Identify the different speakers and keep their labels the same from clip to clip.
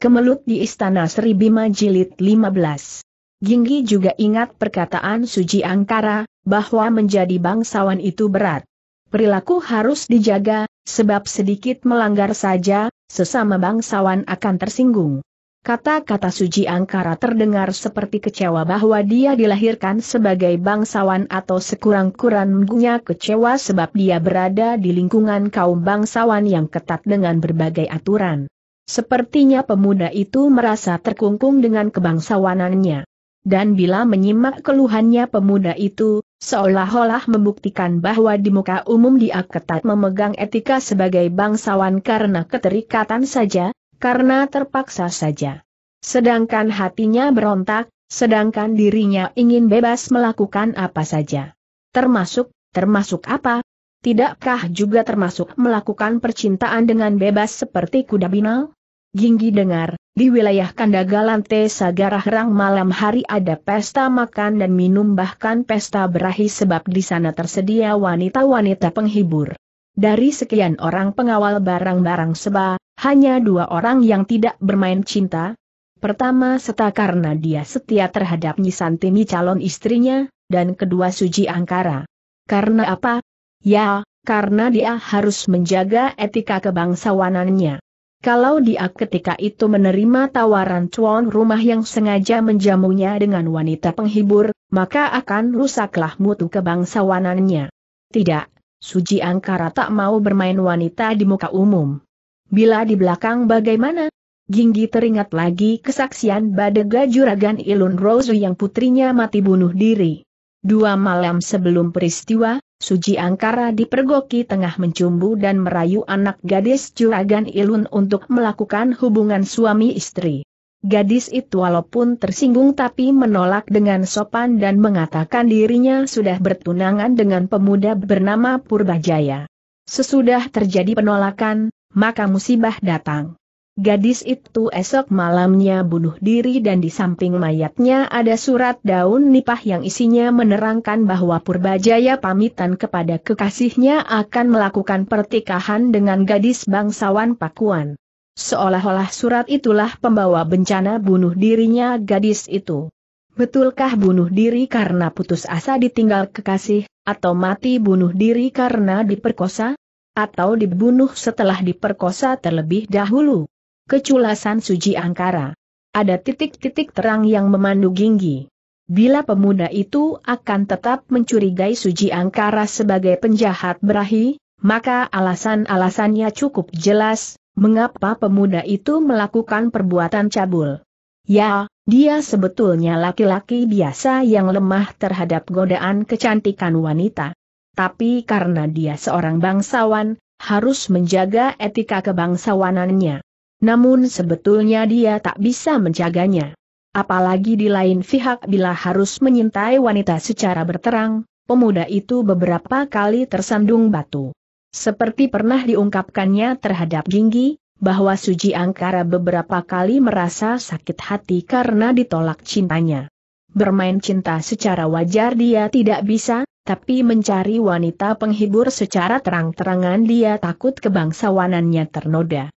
Speaker 1: Kemelut di Istana Sri Bima Jilid 15. Ginggi juga ingat perkataan Suji Angkara, bahwa menjadi bangsawan itu berat. Perilaku harus dijaga, sebab sedikit melanggar saja, sesama bangsawan akan tersinggung. Kata-kata Suji Angkara terdengar seperti kecewa bahwa dia dilahirkan sebagai bangsawan atau sekurang-kurangnya kecewa sebab dia berada di lingkungan kaum bangsawan yang ketat dengan berbagai aturan. Sepertinya pemuda itu merasa terkungkung dengan kebangsawanannya. Dan bila menyimak keluhannya pemuda itu, seolah-olah membuktikan bahwa di muka umum dia ketat memegang etika sebagai bangsawan karena keterikatan saja, karena terpaksa saja. Sedangkan hatinya berontak, sedangkan dirinya ingin bebas melakukan apa saja. Termasuk, termasuk apa? Tidakkah juga termasuk melakukan percintaan dengan bebas seperti kuda binal? Ginggi dengar, di wilayah Kandagalan Sagarah Rang malam hari ada pesta makan dan minum bahkan pesta berahi sebab di sana tersedia wanita-wanita penghibur. Dari sekian orang pengawal barang-barang seba, hanya dua orang yang tidak bermain cinta. Pertama Seta karena dia setia terhadap Nyisantini calon istrinya, dan kedua Suji Angkara. Karena apa? Ya, karena dia harus menjaga etika kebangsawanannya. Kalau dia ketika itu menerima tawaran cuan rumah yang sengaja menjamunya dengan wanita penghibur, maka akan rusaklah mutu kebangsawanannya. Tidak, Suji Angkara tak mau bermain wanita di muka umum. Bila di belakang bagaimana? Ginggi teringat lagi kesaksian Badega Juragan Ilun Rose yang putrinya mati bunuh diri. Dua malam sebelum peristiwa, Suji Angkara dipergoki tengah mencumbu dan merayu anak gadis juragan Ilun untuk melakukan hubungan suami istri. Gadis itu walaupun tersinggung tapi menolak dengan sopan dan mengatakan dirinya sudah bertunangan dengan pemuda bernama Purbajaya. Sesudah terjadi penolakan, maka musibah datang. Gadis itu esok malamnya bunuh diri dan di samping mayatnya ada surat daun nipah yang isinya menerangkan bahwa Purbajaya pamitan kepada kekasihnya akan melakukan pertikahan dengan gadis bangsawan Pakuan. Seolah-olah surat itulah pembawa bencana bunuh dirinya gadis itu. Betulkah bunuh diri karena putus asa ditinggal kekasih, atau mati bunuh diri karena diperkosa? Atau dibunuh setelah diperkosa terlebih dahulu? keculasan suji angkara. Ada titik-titik terang yang memandu ginggi. Bila pemuda itu akan tetap mencurigai suji angkara sebagai penjahat berahi, maka alasan-alasannya cukup jelas, mengapa pemuda itu melakukan perbuatan cabul. Ya, dia sebetulnya laki-laki biasa yang lemah terhadap godaan kecantikan wanita. Tapi karena dia seorang bangsawan, harus menjaga etika kebangsawanannya. Namun sebetulnya dia tak bisa menjaganya. Apalagi di lain pihak bila harus menyintai wanita secara berterang, pemuda itu beberapa kali tersandung batu. Seperti pernah diungkapkannya terhadap Jinggi, bahwa Suji Angkara beberapa kali merasa sakit hati karena ditolak cintanya. Bermain cinta secara wajar dia tidak bisa, tapi mencari wanita penghibur secara terang-terangan dia takut kebangsawanannya ternoda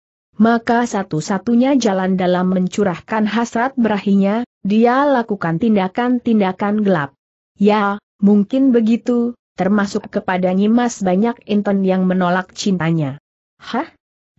Speaker 1: maka satu-satunya jalan dalam mencurahkan hasrat berahinya, dia lakukan tindakan-tindakan gelap. Ya, mungkin begitu, termasuk kepada Nyimas Banyak Inten yang menolak cintanya. Hah?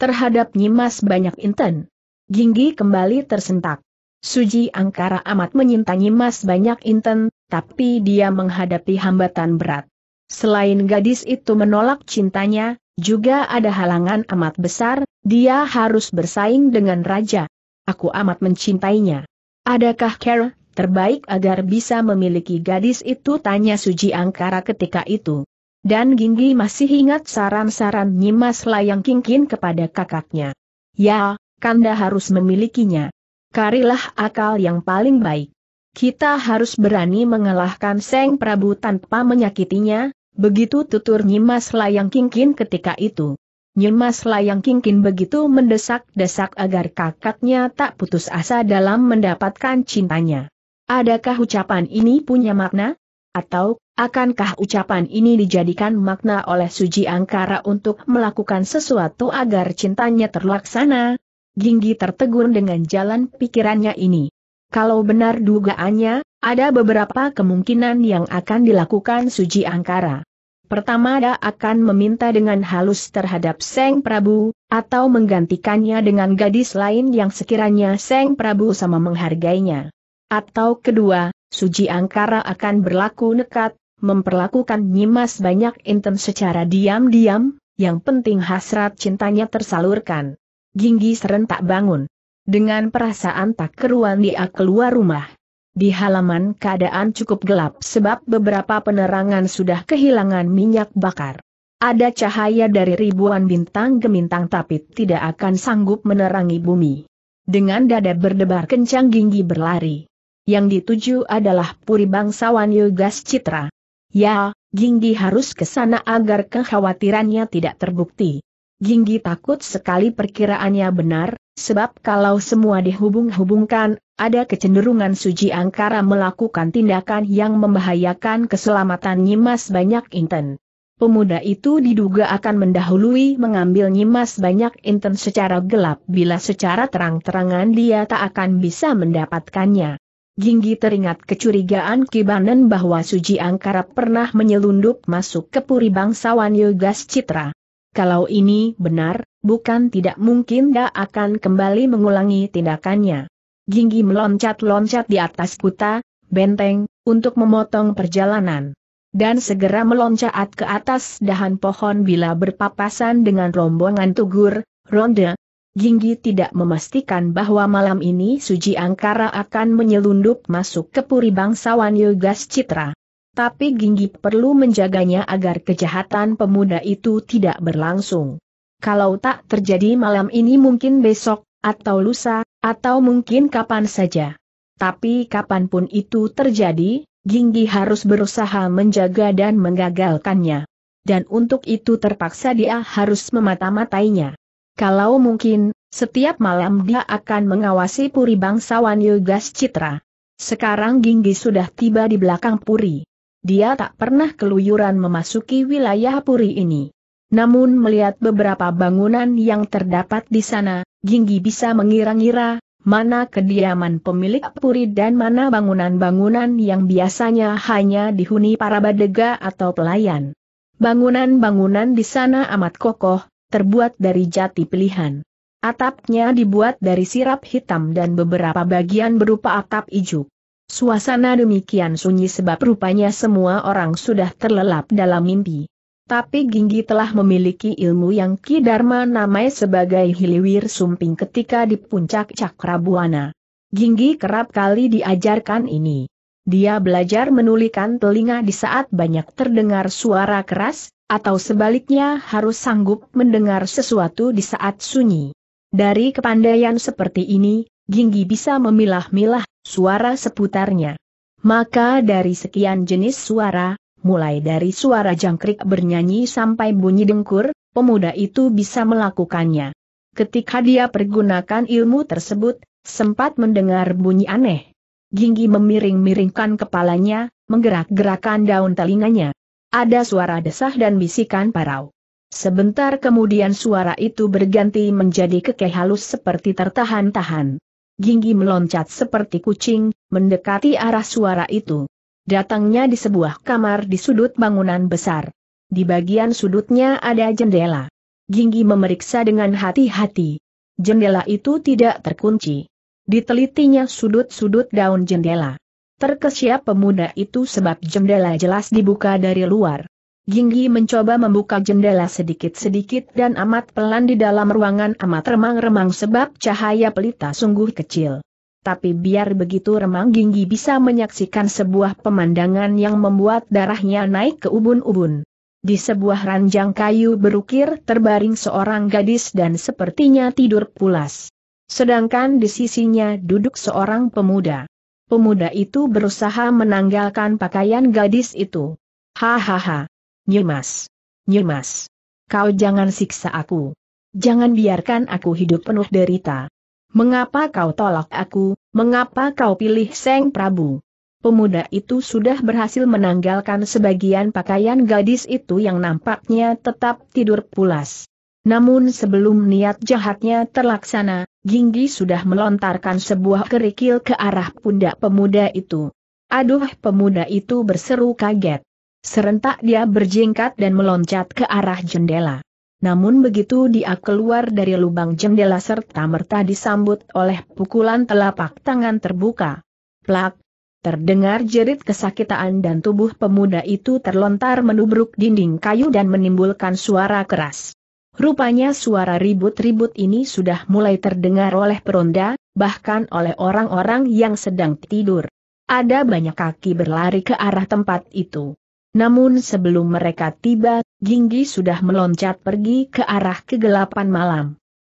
Speaker 1: Terhadap Nyimas Banyak Inten? Ginggi kembali tersentak. Suji Angkara amat menyintai Nyimas Banyak Inten, tapi dia menghadapi hambatan berat. Selain gadis itu menolak cintanya, juga ada halangan amat besar, dia harus bersaing dengan raja. Aku amat mencintainya. Adakah care terbaik agar bisa memiliki gadis itu tanya Suji Angkara ketika itu. Dan Ginggi masih ingat saran-saran Nyimas Layang Kingkin kepada kakaknya. Ya, Kanda harus memilikinya. Karilah akal yang paling baik. Kita harus berani mengalahkan Seng Prabu tanpa menyakitinya, Begitu tutur Nyimas Layang Kingkin ketika itu. Nyimas Layang Kingkin begitu mendesak-desak agar kakaknya tak putus asa dalam mendapatkan cintanya. Adakah ucapan ini punya makna? Atau, akankah ucapan ini dijadikan makna oleh Suji Angkara untuk melakukan sesuatu agar cintanya terlaksana? Ginggi tertegun dengan jalan pikirannya ini. Kalau benar dugaannya, ada beberapa kemungkinan yang akan dilakukan Suji Angkara. Pertama dia akan meminta dengan halus terhadap Seng Prabu, atau menggantikannya dengan gadis lain yang sekiranya Seng Prabu sama menghargainya. Atau kedua, Suji Angkara akan berlaku nekat, memperlakukan Nyimas banyak inten secara diam-diam, yang penting hasrat cintanya tersalurkan. Ginggi serentak bangun. Dengan perasaan tak keruan dia keluar rumah. Di halaman keadaan cukup gelap sebab beberapa penerangan sudah kehilangan minyak bakar. Ada cahaya dari ribuan bintang gemintang tapi tidak akan sanggup menerangi bumi. Dengan dada berdebar kencang Ginggi berlari. Yang dituju adalah puri bangsawan Yogas Citra. Ya, Ginggi harus ke sana agar kekhawatirannya tidak terbukti. Ginggi takut sekali perkiraannya benar, sebab kalau semua dihubung-hubungkan, ada kecenderungan Suji Angkara melakukan tindakan yang membahayakan keselamatan Nyimas Banyak Inten. Pemuda itu diduga akan mendahului mengambil Nyimas Banyak Inten secara gelap bila secara terang-terangan dia tak akan bisa mendapatkannya. Ginggi teringat kecurigaan Kibanen bahwa Suji Angkara pernah menyelundup masuk ke puri bangsawan Yogas Citra. Kalau ini benar, bukan tidak mungkin dia akan kembali mengulangi tindakannya. Ginggi meloncat-loncat di atas kuta, benteng, untuk memotong perjalanan. Dan segera meloncat ke atas dahan pohon bila berpapasan dengan rombongan tugur, ronde. Ginggi tidak memastikan bahwa malam ini Suji Angkara akan menyelundup masuk ke puri bangsawan Yogas Citra. Tapi Ginggi perlu menjaganya agar kejahatan pemuda itu tidak berlangsung. Kalau tak terjadi malam ini mungkin besok, atau lusa, atau mungkin kapan saja. Tapi kapanpun itu terjadi, Ginggi harus berusaha menjaga dan menggagalkannya. Dan untuk itu terpaksa dia harus memata-matainya. Kalau mungkin, setiap malam dia akan mengawasi puri bangsawan Yogas Citra. Sekarang Ginggi sudah tiba di belakang puri. Dia tak pernah keluyuran memasuki wilayah puri ini. Namun melihat beberapa bangunan yang terdapat di sana, Ginggi bisa mengira-ngira, mana kediaman pemilik puri dan mana bangunan-bangunan yang biasanya hanya dihuni para badega atau pelayan. Bangunan-bangunan di sana amat kokoh, terbuat dari jati pilihan. Atapnya dibuat dari sirap hitam dan beberapa bagian berupa atap ijuk. Suasana demikian sunyi sebab rupanya semua orang sudah terlelap dalam mimpi. Tapi Ginggi telah memiliki ilmu yang Kidarma namai sebagai Hiliwir Sumping ketika di puncak Cakrabuana. Ginggi kerap kali diajarkan ini. Dia belajar menulikan telinga di saat banyak terdengar suara keras, atau sebaliknya harus sanggup mendengar sesuatu di saat sunyi. Dari kepandaian seperti ini, Ginggi bisa memilah-milah suara seputarnya. Maka dari sekian jenis suara, mulai dari suara jangkrik bernyanyi sampai bunyi dengkur, pemuda itu bisa melakukannya. Ketika dia pergunakan ilmu tersebut, sempat mendengar bunyi aneh. Ginggi memiring-miringkan kepalanya, menggerak-gerakan daun telinganya. Ada suara desah dan bisikan parau. Sebentar kemudian suara itu berganti menjadi kekeh halus seperti tertahan-tahan. Ginggi meloncat seperti kucing, mendekati arah suara itu. Datangnya di sebuah kamar di sudut bangunan besar. Di bagian sudutnya ada jendela. Ginggi memeriksa dengan hati-hati. Jendela itu tidak terkunci. Ditelitinya sudut-sudut daun jendela. Terkesiap pemuda itu sebab jendela jelas dibuka dari luar. Ginggi mencoba membuka jendela sedikit-sedikit dan amat pelan di dalam ruangan amat remang-remang sebab cahaya pelita sungguh kecil tapi biar begitu Remang Ginggi bisa menyaksikan sebuah pemandangan yang membuat darahnya naik ke ubun-ubun. Di sebuah ranjang kayu berukir terbaring seorang gadis dan sepertinya tidur pulas. Sedangkan di sisinya duduk seorang pemuda. Pemuda itu berusaha menanggalkan pakaian gadis itu. Hahaha. nyimas, nyimas. Kau jangan siksa aku. Jangan biarkan aku hidup penuh derita. Mengapa kau tolak aku, mengapa kau pilih Seng Prabu? Pemuda itu sudah berhasil menanggalkan sebagian pakaian gadis itu yang nampaknya tetap tidur pulas. Namun sebelum niat jahatnya terlaksana, Ginggi sudah melontarkan sebuah kerikil ke arah pundak pemuda itu. Aduh pemuda itu berseru kaget. Serentak dia berjingkat dan meloncat ke arah jendela. Namun begitu dia keluar dari lubang jendela serta merta disambut oleh pukulan telapak tangan terbuka. Plak! Terdengar jerit kesakitan dan tubuh pemuda itu terlontar menubruk dinding kayu dan menimbulkan suara keras. Rupanya suara ribut-ribut ini sudah mulai terdengar oleh peronda, bahkan oleh orang-orang yang sedang tidur. Ada banyak kaki berlari ke arah tempat itu. Namun sebelum mereka tiba, Ginggi sudah meloncat pergi ke arah kegelapan malam.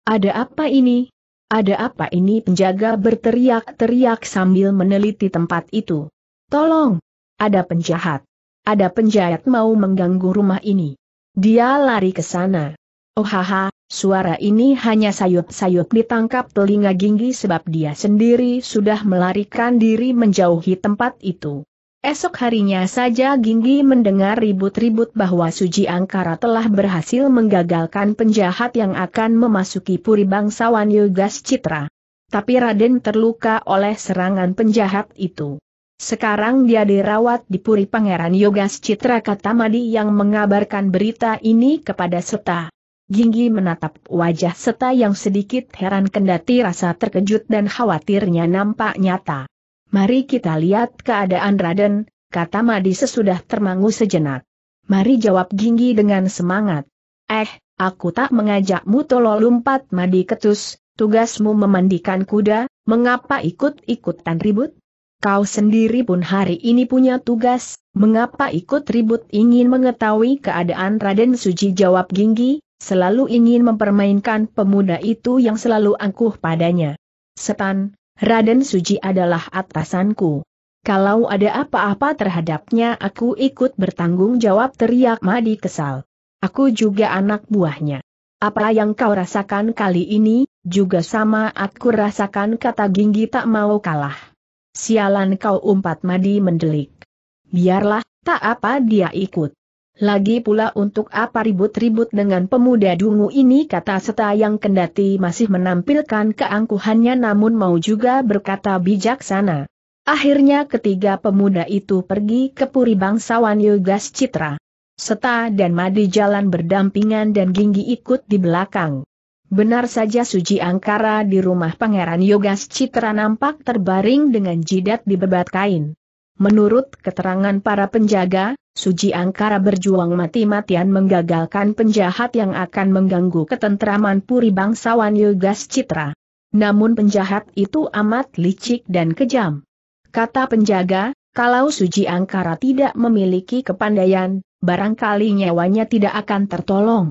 Speaker 1: Ada apa ini? Ada apa ini penjaga berteriak-teriak sambil meneliti tempat itu. Tolong! Ada penjahat. Ada penjahat mau mengganggu rumah ini. Dia lari ke sana. Oh haha, suara ini hanya sayup-sayup ditangkap telinga Ginggi sebab dia sendiri sudah melarikan diri menjauhi tempat itu. Esok harinya saja Ginggi mendengar ribut-ribut bahwa Suji Angkara telah berhasil menggagalkan penjahat yang akan memasuki puri bangsawan Yugas Citra. Tapi Raden terluka oleh serangan penjahat itu. Sekarang dia dirawat di puri pangeran Yogas Citra kata Madi yang mengabarkan berita ini kepada Seta. Ginggi menatap wajah Seta yang sedikit heran kendati rasa terkejut dan khawatirnya nampak nyata. Mari kita lihat keadaan Raden, kata Madi sesudah termangu sejenak. Mari jawab Ginggi dengan semangat. Eh, aku tak mengajakmu tolol lompat, Madi ketus, tugasmu memandikan kuda, mengapa ikut-ikutan ribut? Kau sendiri pun hari ini punya tugas, mengapa ikut ribut ingin mengetahui keadaan Raden Suji jawab Ginggi, selalu ingin mempermainkan pemuda itu yang selalu angkuh padanya. Setan, Raden Suji adalah atasanku. Kalau ada apa-apa terhadapnya aku ikut bertanggung jawab teriak Madi kesal. Aku juga anak buahnya. Apa yang kau rasakan kali ini, juga sama aku rasakan kata Ginggi tak mau kalah. Sialan kau umpat Madi mendelik. Biarlah, tak apa dia ikut. Lagi pula untuk apa ribut-ribut dengan pemuda dungu ini kata Seta yang kendati masih menampilkan keangkuhannya namun mau juga berkata bijaksana. Akhirnya ketiga pemuda itu pergi ke puri bangsawan Yogas Citra. Seta dan Madi jalan berdampingan dan Ginggi ikut di belakang. Benar saja Suji Angkara di rumah Pangeran Yogas Citra nampak terbaring dengan jidat di bebat kain. Menurut keterangan para penjaga, Suji Angkara berjuang mati-matian menggagalkan penjahat yang akan mengganggu ketentraman puri bangsawan Yugas Citra. Namun penjahat itu amat licik dan kejam. Kata penjaga, kalau Suji Angkara tidak memiliki kepandaian, barangkali nyawanya tidak akan tertolong.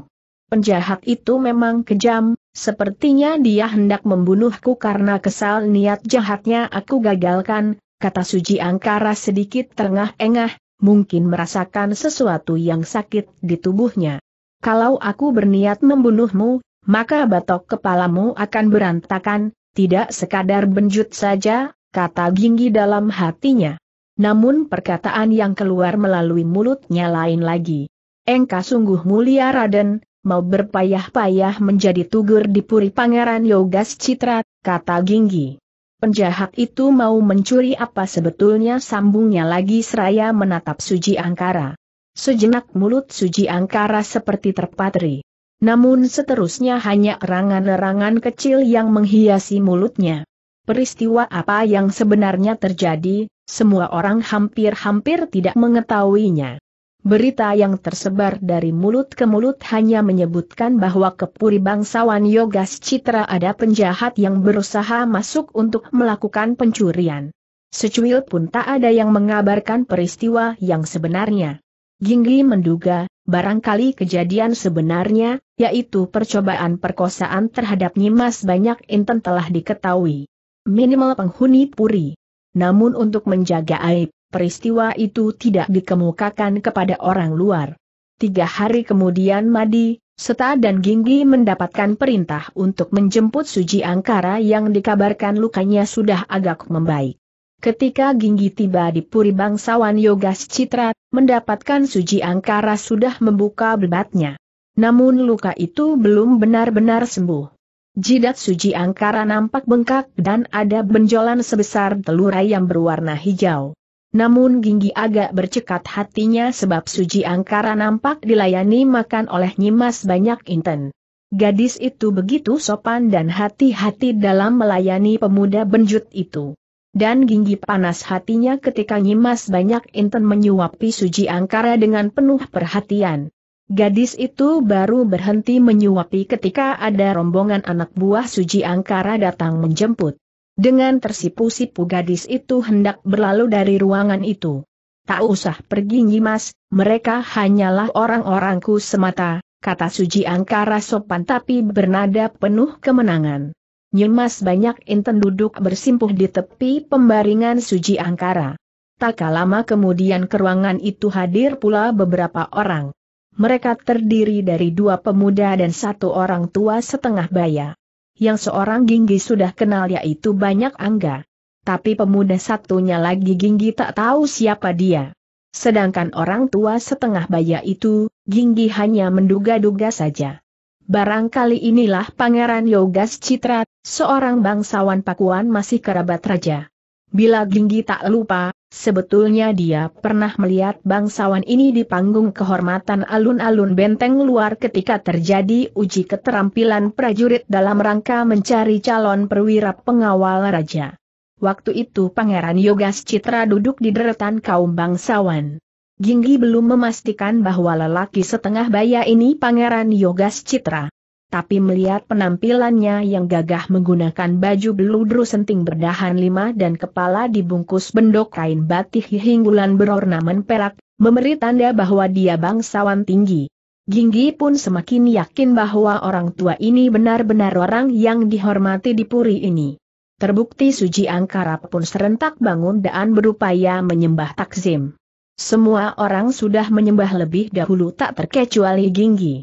Speaker 1: Penjahat itu memang kejam, sepertinya dia hendak membunuhku karena kesal niat jahatnya aku gagalkan, kata Suji Angkara sedikit terengah-engah, mungkin merasakan sesuatu yang sakit di tubuhnya. Kalau aku berniat membunuhmu, maka batok kepalamu akan berantakan, tidak sekadar benjut saja, kata Ginggi dalam hatinya. Namun perkataan yang keluar melalui mulutnya lain lagi. Engka sungguh mulia Raden, mau berpayah-payah menjadi tugur di puri pangeran Yogas Citra, kata Ginggi. Penjahat itu mau mencuri apa sebetulnya sambungnya lagi seraya menatap Suji Angkara. Sejenak mulut Suji Angkara seperti terpatri. Namun seterusnya hanya erangan-erangan kecil yang menghiasi mulutnya. Peristiwa apa yang sebenarnya terjadi, semua orang hampir-hampir tidak mengetahuinya. Berita yang tersebar dari mulut ke mulut hanya menyebutkan bahwa kepuri bangsawan Yogas Citra ada penjahat yang berusaha masuk untuk melakukan pencurian. Secuil pun tak ada yang mengabarkan peristiwa yang sebenarnya. Ginggi menduga, barangkali kejadian sebenarnya, yaitu percobaan perkosaan terhadap Nyimas banyak inten telah diketahui. Minimal penghuni puri. Namun untuk menjaga aib, peristiwa itu tidak dikemukakan kepada orang luar. Tiga hari kemudian Madi, Seta dan Ginggi mendapatkan perintah untuk menjemput Suji Angkara yang dikabarkan lukanya sudah agak membaik. Ketika Ginggi tiba di Puri Bangsawan Yogas Citra, mendapatkan Suji Angkara sudah membuka bebatnya. Namun luka itu belum benar-benar sembuh. Jidat Suji Angkara nampak bengkak dan ada benjolan sebesar telur ayam berwarna hijau. Namun Ginggi agak bercekat hatinya sebab Suji Angkara nampak dilayani makan oleh Nyimas banyak inten. Gadis itu begitu sopan dan hati-hati dalam melayani pemuda benjut itu. Dan Ginggi panas hatinya ketika Nyimas banyak inten menyuapi Suji Angkara dengan penuh perhatian. Gadis itu baru berhenti menyuapi ketika ada rombongan anak buah Suji Angkara datang menjemput. Dengan tersipu-sipu gadis itu hendak berlalu dari ruangan itu. Tak usah pergi Nyimas, mereka hanyalah orang-orangku semata, kata Suji Angkara sopan tapi bernada penuh kemenangan. Nyimas banyak inten duduk bersimpuh di tepi pembaringan Suji Angkara. Tak lama kemudian ke ruangan itu hadir pula beberapa orang. Mereka terdiri dari dua pemuda dan satu orang tua setengah baya yang seorang Ginggi sudah kenal yaitu banyak angga. Tapi pemuda satunya lagi Ginggi tak tahu siapa dia. Sedangkan orang tua setengah baya itu, Ginggi hanya menduga-duga saja. Barangkali inilah Pangeran Yogas Citrat, seorang bangsawan Pakuan masih kerabat raja. Bila Ginggi tak lupa, Sebetulnya dia pernah melihat bangsawan ini di panggung kehormatan alun-alun benteng luar ketika terjadi uji keterampilan prajurit dalam rangka mencari calon perwira pengawal raja. Waktu itu Pangeran Yogas Citra duduk di deretan kaum bangsawan. Ginggi belum memastikan bahwa lelaki setengah baya ini Pangeran Yogas Citra tapi melihat penampilannya yang gagah menggunakan baju beludru senting berdahan lima dan kepala dibungkus bendok kain batik hinggulan berornamen perak, memberi tanda bahwa dia bangsawan tinggi. Ginggi pun semakin yakin bahwa orang tua ini benar-benar orang yang dihormati di puri ini. Terbukti Suji Angkara pun serentak bangun dan berupaya menyembah takzim. Semua orang sudah menyembah lebih dahulu tak terkecuali Ginggi.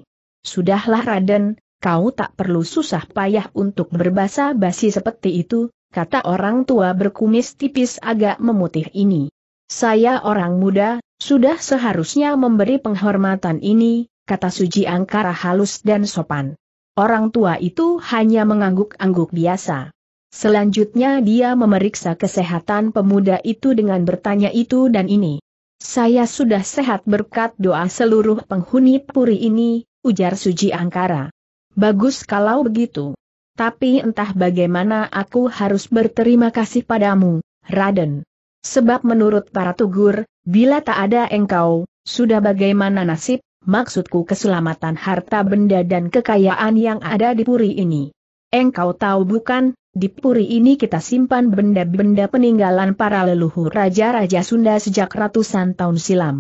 Speaker 1: Sudahlah Raden, kau tak perlu susah payah untuk berbahasa basi seperti itu, kata orang tua berkumis tipis agak memutih ini. Saya orang muda, sudah seharusnya memberi penghormatan ini, kata Suji Angkara halus dan sopan. Orang tua itu hanya mengangguk-angguk biasa. Selanjutnya dia memeriksa kesehatan pemuda itu dengan bertanya itu dan ini. Saya sudah sehat berkat doa seluruh penghuni puri ini, ujar Suji Angkara. Bagus kalau begitu. Tapi entah bagaimana aku harus berterima kasih padamu, Raden. Sebab menurut para tugur, bila tak ada engkau, sudah bagaimana nasib, maksudku keselamatan harta benda dan kekayaan yang ada di puri ini. Engkau tahu bukan, di puri ini kita simpan benda-benda peninggalan para leluhur raja-raja Sunda sejak ratusan tahun silam.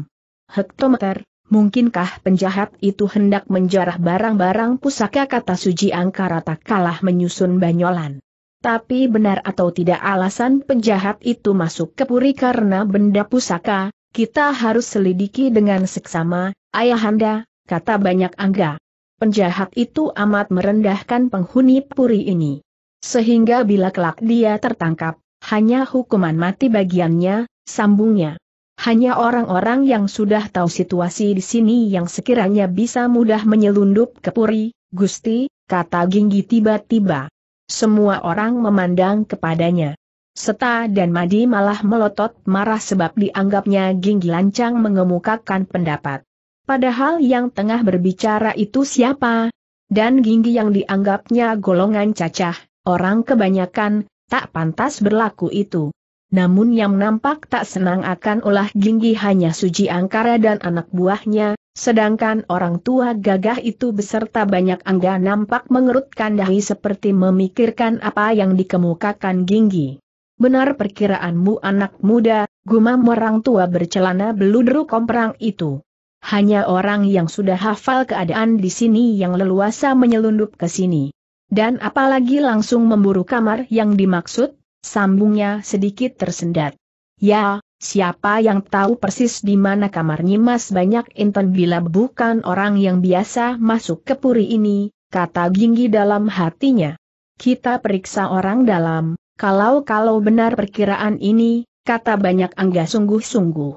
Speaker 1: Hektometer, Mungkinkah penjahat itu hendak menjarah barang-barang pusaka kata Suji Angkara tak kalah menyusun banyolan. Tapi benar atau tidak alasan penjahat itu masuk ke puri karena benda pusaka, kita harus selidiki dengan seksama, ayahanda, kata banyak angga. Penjahat itu amat merendahkan penghuni puri ini. Sehingga bila kelak dia tertangkap, hanya hukuman mati bagiannya, sambungnya. Hanya orang-orang yang sudah tahu situasi di sini yang sekiranya bisa mudah menyelundup ke Puri, Gusti, kata Ginggi tiba-tiba. Semua orang memandang kepadanya. Seta dan Madi malah melotot marah sebab dianggapnya Ginggi lancang mengemukakan pendapat. Padahal yang tengah berbicara itu siapa? Dan Ginggi yang dianggapnya golongan cacah, orang kebanyakan, tak pantas berlaku itu namun yang nampak tak senang akan ulah ginggi hanya Suji Angkara dan anak buahnya, sedangkan orang tua gagah itu beserta banyak angga nampak mengerutkan dahi seperti memikirkan apa yang dikemukakan ginggi. Benar perkiraanmu anak muda, gumam orang tua bercelana beludru komprang itu. Hanya orang yang sudah hafal keadaan di sini yang leluasa menyelundup ke sini. Dan apalagi langsung memburu kamar yang dimaksud, sambungnya sedikit tersendat. Ya, siapa yang tahu persis di mana kamar Nyimas banyak inten bila bukan orang yang biasa masuk ke puri ini, kata Ginggi dalam hatinya. Kita periksa orang dalam, kalau-kalau benar perkiraan ini, kata banyak angga sungguh-sungguh.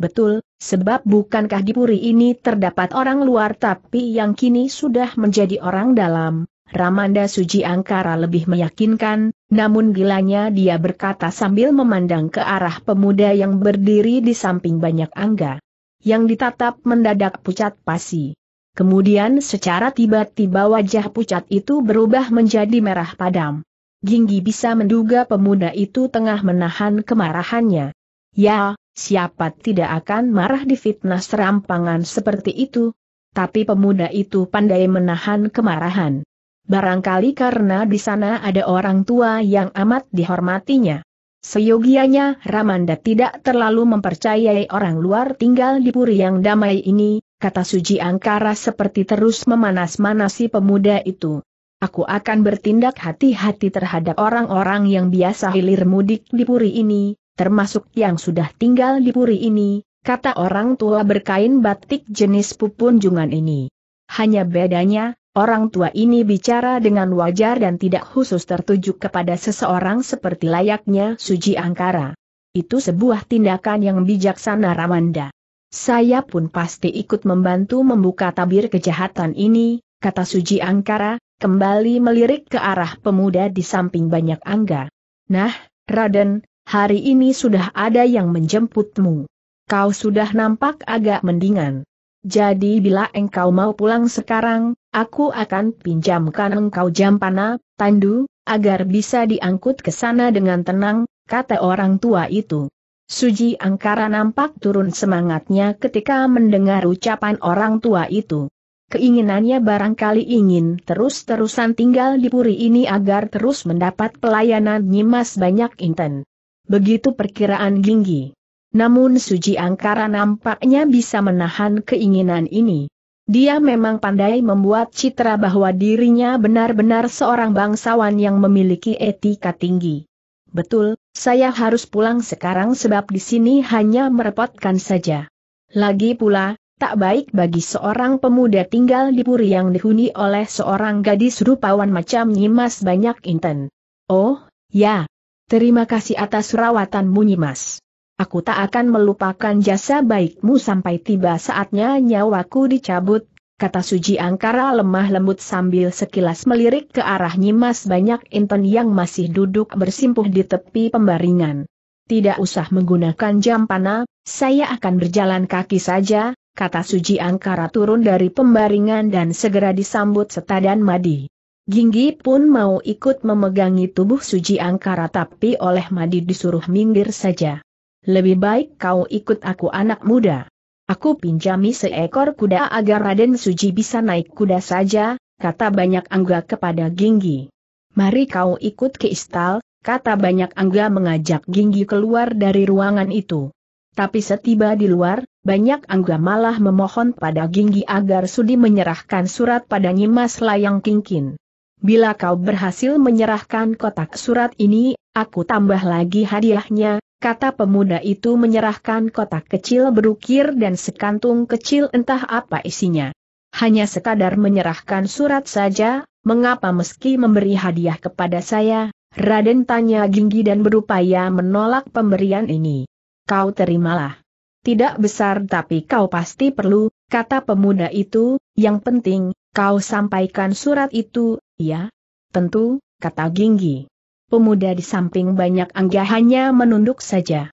Speaker 1: Betul, sebab bukankah di puri ini terdapat orang luar tapi yang kini sudah menjadi orang dalam, Ramanda Suji Angkara lebih meyakinkan, namun gilanya dia berkata sambil memandang ke arah pemuda yang berdiri di samping banyak angga. Yang ditatap mendadak pucat pasi. Kemudian secara tiba-tiba wajah pucat itu berubah menjadi merah padam. Ginggi bisa menduga pemuda itu tengah menahan kemarahannya. Ya, siapa tidak akan marah di fitnah serampangan seperti itu? Tapi pemuda itu pandai menahan kemarahan barangkali karena di sana ada orang tua yang amat dihormatinya. Seyogianya Ramanda tidak terlalu mempercayai orang luar tinggal di puri yang damai ini, kata Suji Angkara seperti terus memanas-manasi pemuda itu. Aku akan bertindak hati-hati terhadap orang-orang yang biasa hilir mudik di puri ini, termasuk yang sudah tinggal di puri ini, kata orang tua berkain batik jenis pupunjungan ini. Hanya bedanya, Orang tua ini bicara dengan wajar dan tidak khusus tertuju kepada seseorang seperti layaknya Suji Angkara. Itu sebuah tindakan yang bijaksana Ramanda. Saya pun pasti ikut membantu membuka tabir kejahatan ini, kata Suji Angkara, kembali melirik ke arah pemuda di samping banyak angga. Nah, Raden, hari ini sudah ada yang menjemputmu. Kau sudah nampak agak mendingan. Jadi bila engkau mau pulang sekarang, Aku akan pinjamkan engkau jampana, tandu, agar bisa diangkut ke sana dengan tenang, kata orang tua itu. Suji Angkara nampak turun semangatnya ketika mendengar ucapan orang tua itu. Keinginannya barangkali ingin terus-terusan tinggal di puri ini agar terus mendapat pelayanan nyimas banyak inten. Begitu perkiraan Ginggi. Namun Suji Angkara nampaknya bisa menahan keinginan ini. Dia memang pandai membuat citra bahwa dirinya benar-benar seorang bangsawan yang memiliki etika tinggi. Betul, saya harus pulang sekarang sebab di sini hanya merepotkan saja. Lagi pula, tak baik bagi seorang pemuda tinggal di puri yang dihuni oleh seorang gadis rupawan macam Nyimas banyak inten. Oh, ya. Terima kasih atas rawatanmu Nyimas. Aku tak akan melupakan jasa baikmu sampai tiba saatnya nyawaku dicabut, kata Suji Angkara lemah lembut sambil sekilas melirik ke arah Nyimas banyak inton yang masih duduk bersimpuh di tepi pembaringan. Tidak usah menggunakan jampana, saya akan berjalan kaki saja, kata Suji Angkara turun dari pembaringan dan segera disambut setadan Madi. Ginggi pun mau ikut memegangi tubuh Suji Angkara tapi oleh Madi disuruh minggir saja lebih baik kau ikut aku anak muda. Aku pinjami seekor kuda agar Raden Suji bisa naik kuda saja, kata banyak angga kepada Ginggi. Mari kau ikut ke istal, kata banyak angga mengajak Ginggi keluar dari ruangan itu. Tapi setiba di luar, banyak angga malah memohon pada Ginggi agar Sudi menyerahkan surat pada Nyimas Layang Kingkin. Bila kau berhasil menyerahkan kotak surat ini, aku tambah lagi hadiahnya, kata pemuda itu menyerahkan kotak kecil berukir dan sekantung kecil entah apa isinya. Hanya sekadar menyerahkan surat saja, mengapa meski memberi hadiah kepada saya, Raden tanya Ginggi dan berupaya menolak pemberian ini. Kau terimalah. Tidak besar tapi kau pasti perlu, kata pemuda itu, yang penting, kau sampaikan surat itu, ya? Tentu, kata Ginggi pemuda di samping banyak hanya menunduk saja.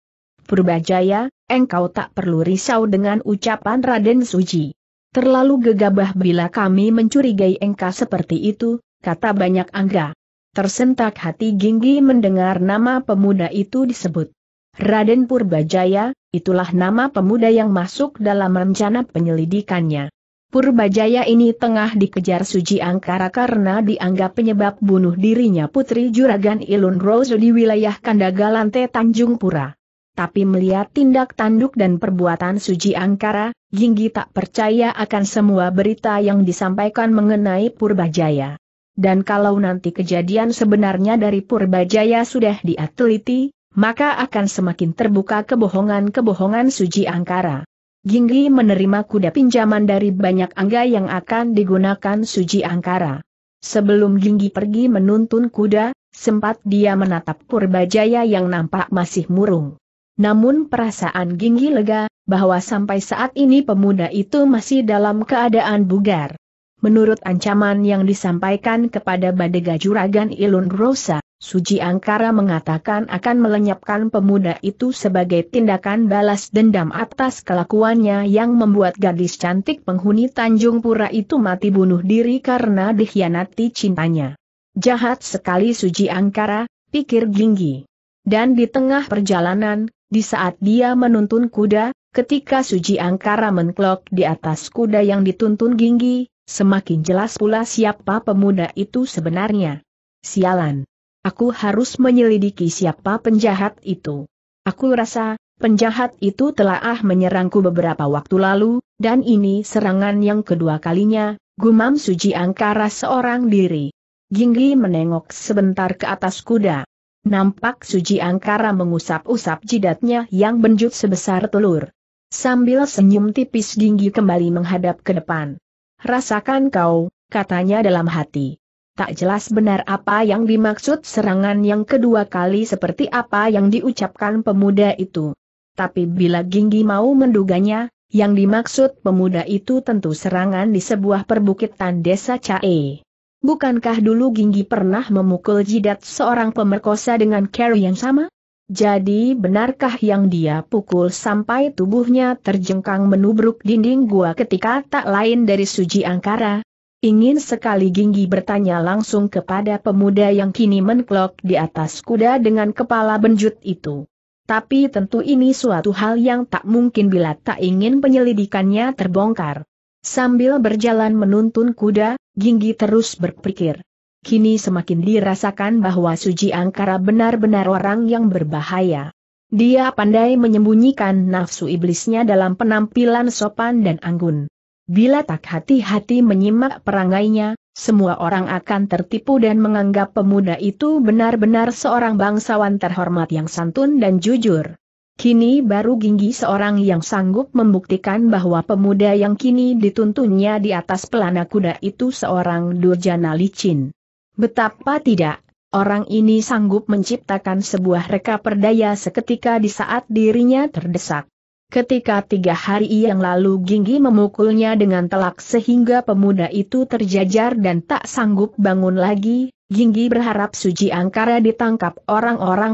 Speaker 1: Purbajaya, engkau tak perlu risau dengan ucapan Raden Suji. Terlalu gegabah bila kami mencurigai engkau seperti itu, kata banyak angga. Tersentak hati Ginggi mendengar nama pemuda itu disebut. Raden Purbajaya, itulah nama pemuda yang masuk dalam rencana penyelidikannya. Purbajaya ini tengah dikejar Suji Angkara karena dianggap penyebab bunuh dirinya Putri Juragan Ilun Rose di wilayah Kandagalante Tanjung Pura. Tapi melihat tindak tanduk dan perbuatan Suji Angkara, Yinggi tak percaya akan semua berita yang disampaikan mengenai Purbajaya. Dan kalau nanti kejadian sebenarnya dari Purbajaya sudah diateliti, maka akan semakin terbuka kebohongan-kebohongan Suji Angkara. Ginggi menerima kuda pinjaman dari banyak angga yang akan digunakan Suji Angkara. Sebelum Ginggi pergi menuntun kuda, sempat dia menatap Purbajaya yang nampak masih murung. Namun perasaan Ginggi lega, bahwa sampai saat ini pemuda itu masih dalam keadaan bugar. Menurut ancaman yang disampaikan kepada Badega Juragan Ilun Rosa, Suji Angkara mengatakan akan melenyapkan pemuda itu sebagai tindakan balas dendam atas kelakuannya yang membuat gadis cantik penghuni Tanjung Pura itu mati bunuh diri karena dikhianati cintanya. Jahat sekali Suji Angkara, pikir Ginggi. Dan di tengah perjalanan, di saat dia menuntun kuda, ketika Suji Angkara mengklok di atas kuda yang dituntun Ginggi, semakin jelas pula siapa pemuda itu sebenarnya. Sialan. Aku harus menyelidiki siapa penjahat itu. Aku rasa, penjahat itu telah ah menyerangku beberapa waktu lalu, dan ini serangan yang kedua kalinya, gumam Suji Angkara seorang diri. Ginggi menengok sebentar ke atas kuda. Nampak Suji Angkara mengusap-usap jidatnya yang benjut sebesar telur. Sambil senyum tipis Ginggi kembali menghadap ke depan. Rasakan kau, katanya dalam hati. Tak jelas benar apa yang dimaksud serangan yang kedua kali seperti apa yang diucapkan pemuda itu. Tapi bila Ginggi mau menduganya, yang dimaksud pemuda itu tentu serangan di sebuah perbukitan desa Cae. Bukankah dulu Ginggi pernah memukul jidat seorang pemerkosa dengan Carrie yang sama? Jadi benarkah yang dia pukul sampai tubuhnya terjengkang menubruk dinding gua ketika tak lain dari Suji Angkara? Ingin sekali Ginggi bertanya langsung kepada pemuda yang kini menklok di atas kuda dengan kepala benjut itu. Tapi tentu ini suatu hal yang tak mungkin bila tak ingin penyelidikannya terbongkar. Sambil berjalan menuntun kuda, Ginggi terus berpikir. Kini semakin dirasakan bahwa Suji Angkara benar-benar orang yang berbahaya. Dia pandai menyembunyikan nafsu iblisnya dalam penampilan sopan dan anggun. Bila tak hati-hati menyimak perangainya, semua orang akan tertipu dan menganggap pemuda itu benar-benar seorang bangsawan terhormat yang santun dan jujur. Kini baru Ginggi seorang yang sanggup membuktikan bahwa pemuda yang kini dituntunnya di atas pelana kuda itu seorang durjana licin. Betapa tidak, orang ini sanggup menciptakan sebuah reka perdaya seketika di saat dirinya terdesak. Ketika tiga hari yang lalu Ginggi memukulnya dengan telak sehingga pemuda itu terjajar dan tak sanggup bangun lagi, Ginggi berharap Suji Angkara ditangkap orang-orang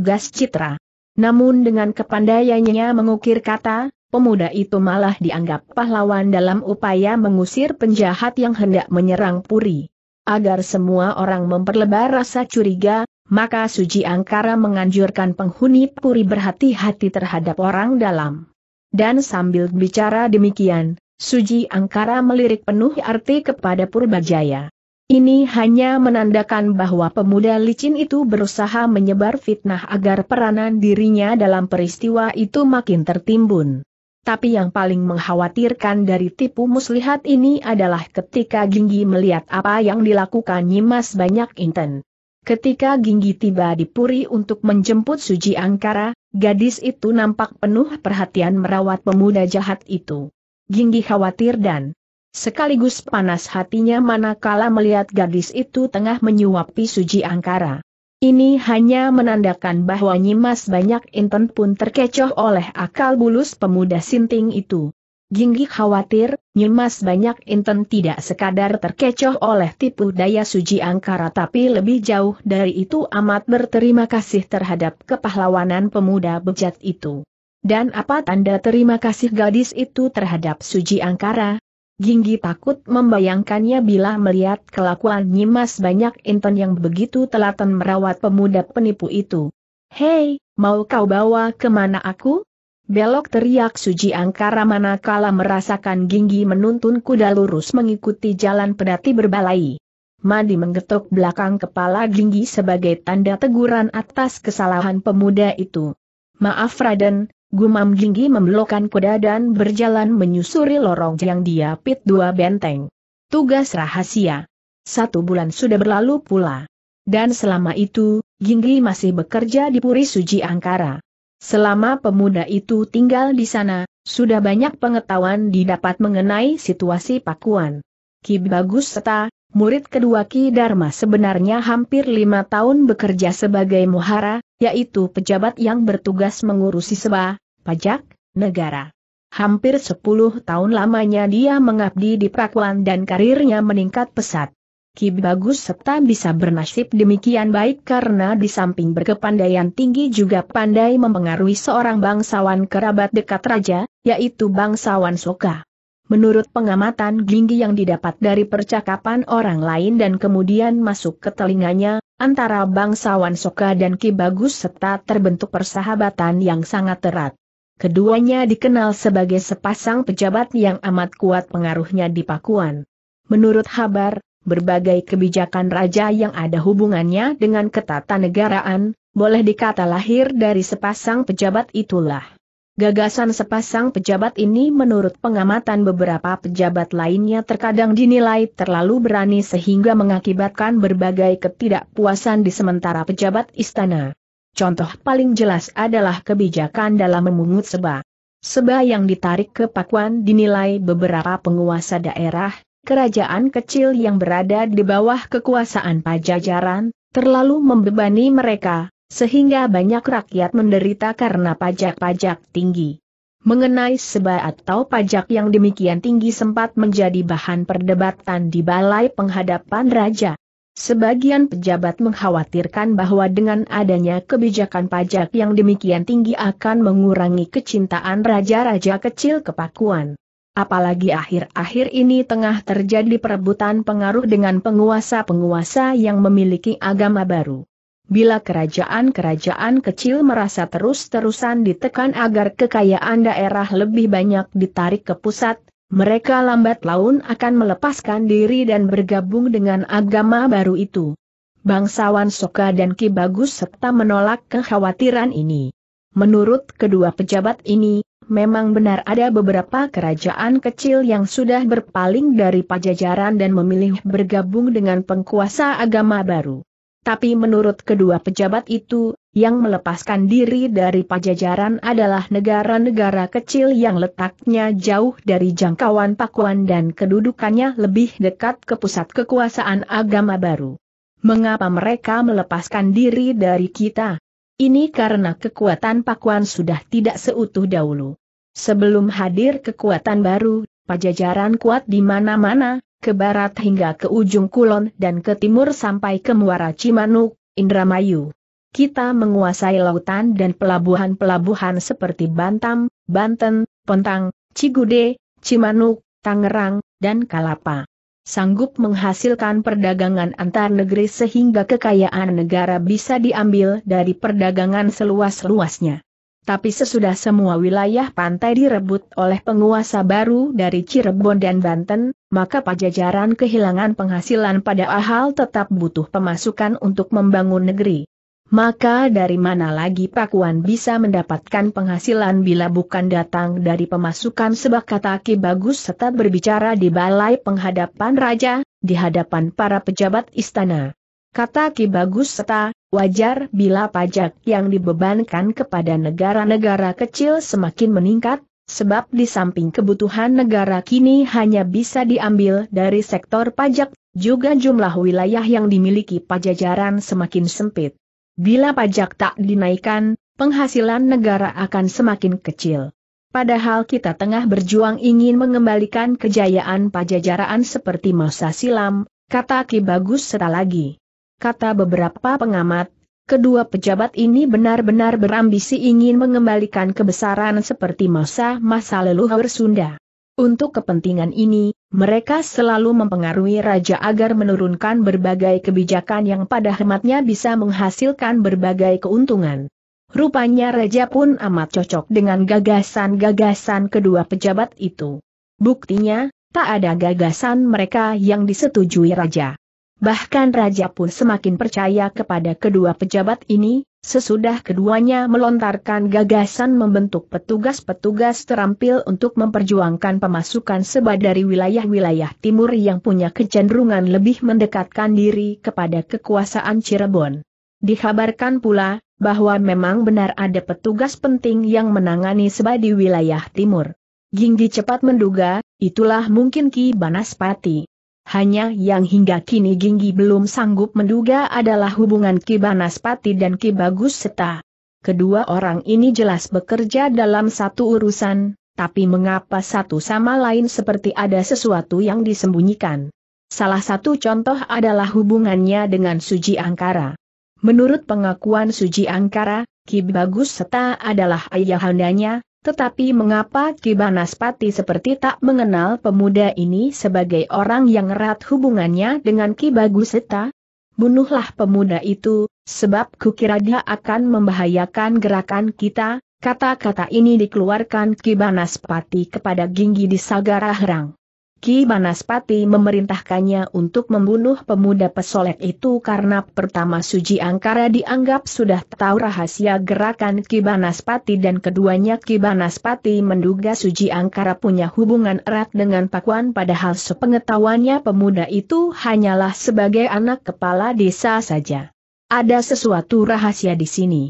Speaker 1: Gas Citra. Namun dengan kepandaiannya mengukir kata, pemuda itu malah dianggap pahlawan dalam upaya mengusir penjahat yang hendak menyerang Puri agar semua orang memperlebar rasa curiga, maka Suji Angkara menganjurkan penghuni puri berhati-hati terhadap orang dalam. Dan sambil bicara demikian, Suji Angkara melirik penuh arti kepada Purbajaya. Ini hanya menandakan bahwa pemuda licin itu berusaha menyebar fitnah agar peranan dirinya dalam peristiwa itu makin tertimbun. Tapi yang paling mengkhawatirkan dari tipu muslihat ini adalah ketika Ginggi melihat apa yang dilakukan Nyimas Banyak Inten. Ketika Ginggi tiba di Puri untuk menjemput Suji Angkara, gadis itu nampak penuh perhatian merawat pemuda jahat itu. Ginggi khawatir dan sekaligus panas hatinya manakala melihat gadis itu tengah menyuapi Suji Angkara. Ini hanya menandakan bahwa Nyimas banyak inten pun terkecoh oleh akal bulus pemuda sinting itu. Ginggi khawatir, Nyimas banyak inten tidak sekadar terkecoh oleh tipu daya suji angkara tapi lebih jauh dari itu amat berterima kasih terhadap kepahlawanan pemuda bejat itu. Dan apa tanda terima kasih gadis itu terhadap suji angkara? Ginggi takut membayangkannya bila melihat kelakuan Nyimas banyak inton yang begitu telaten merawat pemuda penipu itu. Hei, mau kau bawa kemana aku? Belok teriak Suji Angkara manakala merasakan Ginggi menuntun kuda lurus mengikuti jalan pedati berbalai. Madi menggetok belakang kepala Ginggi sebagai tanda teguran atas kesalahan pemuda itu. Maaf Raden, Gumam Jinggi membelokkan kuda dan berjalan menyusuri lorong yang diapit dua benteng. Tugas rahasia. Satu bulan sudah berlalu pula. Dan selama itu, Jinggi masih bekerja di Puri Suji Angkara. Selama pemuda itu tinggal di sana, sudah banyak pengetahuan didapat mengenai situasi Pakuan. Ki Bagus Seta, murid kedua Ki Dharma sebenarnya hampir lima tahun bekerja sebagai muhara, yaitu pejabat yang bertugas mengurusi sebah, pajak, negara. Hampir 10 tahun lamanya dia mengabdi di Pakuan dan karirnya meningkat pesat. Ki Bagus serta bisa bernasib demikian baik karena di samping berkepandaian tinggi juga pandai mempengaruhi seorang bangsawan kerabat dekat raja, yaitu bangsawan Soka. Menurut pengamatan Ginggi yang didapat dari percakapan orang lain dan kemudian masuk ke telinganya, antara bangsawan Soka dan Ki Bagus serta terbentuk persahabatan yang sangat erat. Keduanya dikenal sebagai sepasang pejabat yang amat kuat pengaruhnya di Pakuan. Menurut Habar, berbagai kebijakan raja yang ada hubungannya dengan ketatanegaraan, boleh dikata lahir dari sepasang pejabat itulah. Gagasan sepasang pejabat ini menurut pengamatan beberapa pejabat lainnya terkadang dinilai terlalu berani sehingga mengakibatkan berbagai ketidakpuasan di sementara pejabat istana. Contoh paling jelas adalah kebijakan dalam memungut seba. Seba yang ditarik ke Pakuan dinilai beberapa penguasa daerah, kerajaan kecil yang berada di bawah kekuasaan pajajaran, terlalu membebani mereka, sehingga banyak rakyat menderita karena pajak-pajak tinggi. Mengenai seba atau pajak yang demikian tinggi sempat menjadi bahan perdebatan di balai penghadapan raja. Sebagian pejabat mengkhawatirkan bahwa dengan adanya kebijakan pajak yang demikian tinggi akan mengurangi kecintaan raja-raja kecil kepakuan. Apalagi akhir-akhir ini tengah terjadi perebutan pengaruh dengan penguasa-penguasa yang memiliki agama baru. Bila kerajaan-kerajaan kecil merasa terus-terusan ditekan agar kekayaan daerah lebih banyak ditarik ke pusat, mereka lambat laun akan melepaskan diri dan bergabung dengan agama baru itu. Bangsawan Soka dan Ki Bagus serta menolak kekhawatiran ini. Menurut kedua pejabat ini, memang benar ada beberapa kerajaan kecil yang sudah berpaling dari pajajaran dan memilih bergabung dengan penguasa agama baru. Tapi menurut kedua pejabat itu, yang melepaskan diri dari pajajaran adalah negara-negara kecil yang letaknya jauh dari jangkauan pakuan dan kedudukannya lebih dekat ke pusat kekuasaan agama baru. Mengapa mereka melepaskan diri dari kita? Ini karena kekuatan pakuan sudah tidak seutuh dahulu. Sebelum hadir kekuatan baru, pajajaran kuat di mana-mana, ke barat hingga ke ujung Kulon dan ke timur sampai ke Muara Cimanuk, Indramayu. Kita menguasai lautan dan pelabuhan-pelabuhan seperti Bantam, Banten, Pontang, Cigude, Cimanuk, Tangerang, dan Kalapa. Sanggup menghasilkan perdagangan antar negeri sehingga kekayaan negara bisa diambil dari perdagangan seluas-luasnya. Tapi sesudah semua wilayah pantai direbut oleh penguasa baru dari Cirebon dan Banten, maka pajajaran kehilangan penghasilan pada ahal tetap butuh pemasukan untuk membangun negeri. Maka dari mana lagi Pakuan bisa mendapatkan penghasilan bila bukan datang dari pemasukan sebab kata Ki Bagus tetap berbicara di balai penghadapan raja, di hadapan para pejabat istana. Kata Ki Bagus Seta, wajar bila pajak yang dibebankan kepada negara-negara kecil semakin meningkat, sebab di samping kebutuhan negara kini hanya bisa diambil dari sektor pajak, juga jumlah wilayah yang dimiliki pajajaran semakin sempit. Bila pajak tak dinaikkan, penghasilan negara akan semakin kecil. Padahal kita tengah berjuang ingin mengembalikan kejayaan pajajaran seperti masa silam, kata Ki Bagus Seta lagi kata beberapa pengamat, kedua pejabat ini benar-benar berambisi ingin mengembalikan kebesaran seperti masa-masa leluhur Sunda. Untuk kepentingan ini, mereka selalu mempengaruhi raja agar menurunkan berbagai kebijakan yang pada hematnya bisa menghasilkan berbagai keuntungan. Rupanya raja pun amat cocok dengan gagasan-gagasan kedua pejabat itu. Buktinya, tak ada gagasan mereka yang disetujui raja bahkan Raja pun semakin percaya kepada kedua pejabat ini, sesudah keduanya melontarkan gagasan membentuk petugas-petugas terampil untuk memperjuangkan pemasukan seba dari wilayah-wilayah timur yang punya kecenderungan lebih mendekatkan diri kepada kekuasaan Cirebon. Dikabarkan pula, bahwa memang benar ada petugas penting yang menangani seba di wilayah timur. Ginggi cepat menduga, itulah mungkin Ki Banaspati. Hanya yang hingga kini Ginggi belum sanggup menduga adalah hubungan Ki Banaspati dan Ki Bagus Seta. Kedua orang ini jelas bekerja dalam satu urusan, tapi mengapa satu sama lain seperti ada sesuatu yang disembunyikan? Salah satu contoh adalah hubungannya dengan Suji Angkara. Menurut pengakuan Suji Angkara, Ki Bagus Seta adalah ayahandanya, tetapi mengapa Kibanaspati seperti tak mengenal pemuda ini sebagai orang yang erat hubungannya dengan Kibaguseta? Bunuhlah pemuda itu, sebab kukira dia akan membahayakan gerakan kita, kata-kata ini dikeluarkan Kibanaspati kepada Ginggi di Sagara Herang. Ki Banaspati memerintahkannya untuk membunuh pemuda pesolek itu karena pertama Suji Angkara dianggap sudah tahu rahasia gerakan Ki Banaspati dan keduanya Ki Banaspati menduga Suji Angkara punya hubungan erat dengan Pakuan padahal sepengetahuannya pemuda itu hanyalah sebagai anak kepala desa saja. Ada sesuatu rahasia di sini.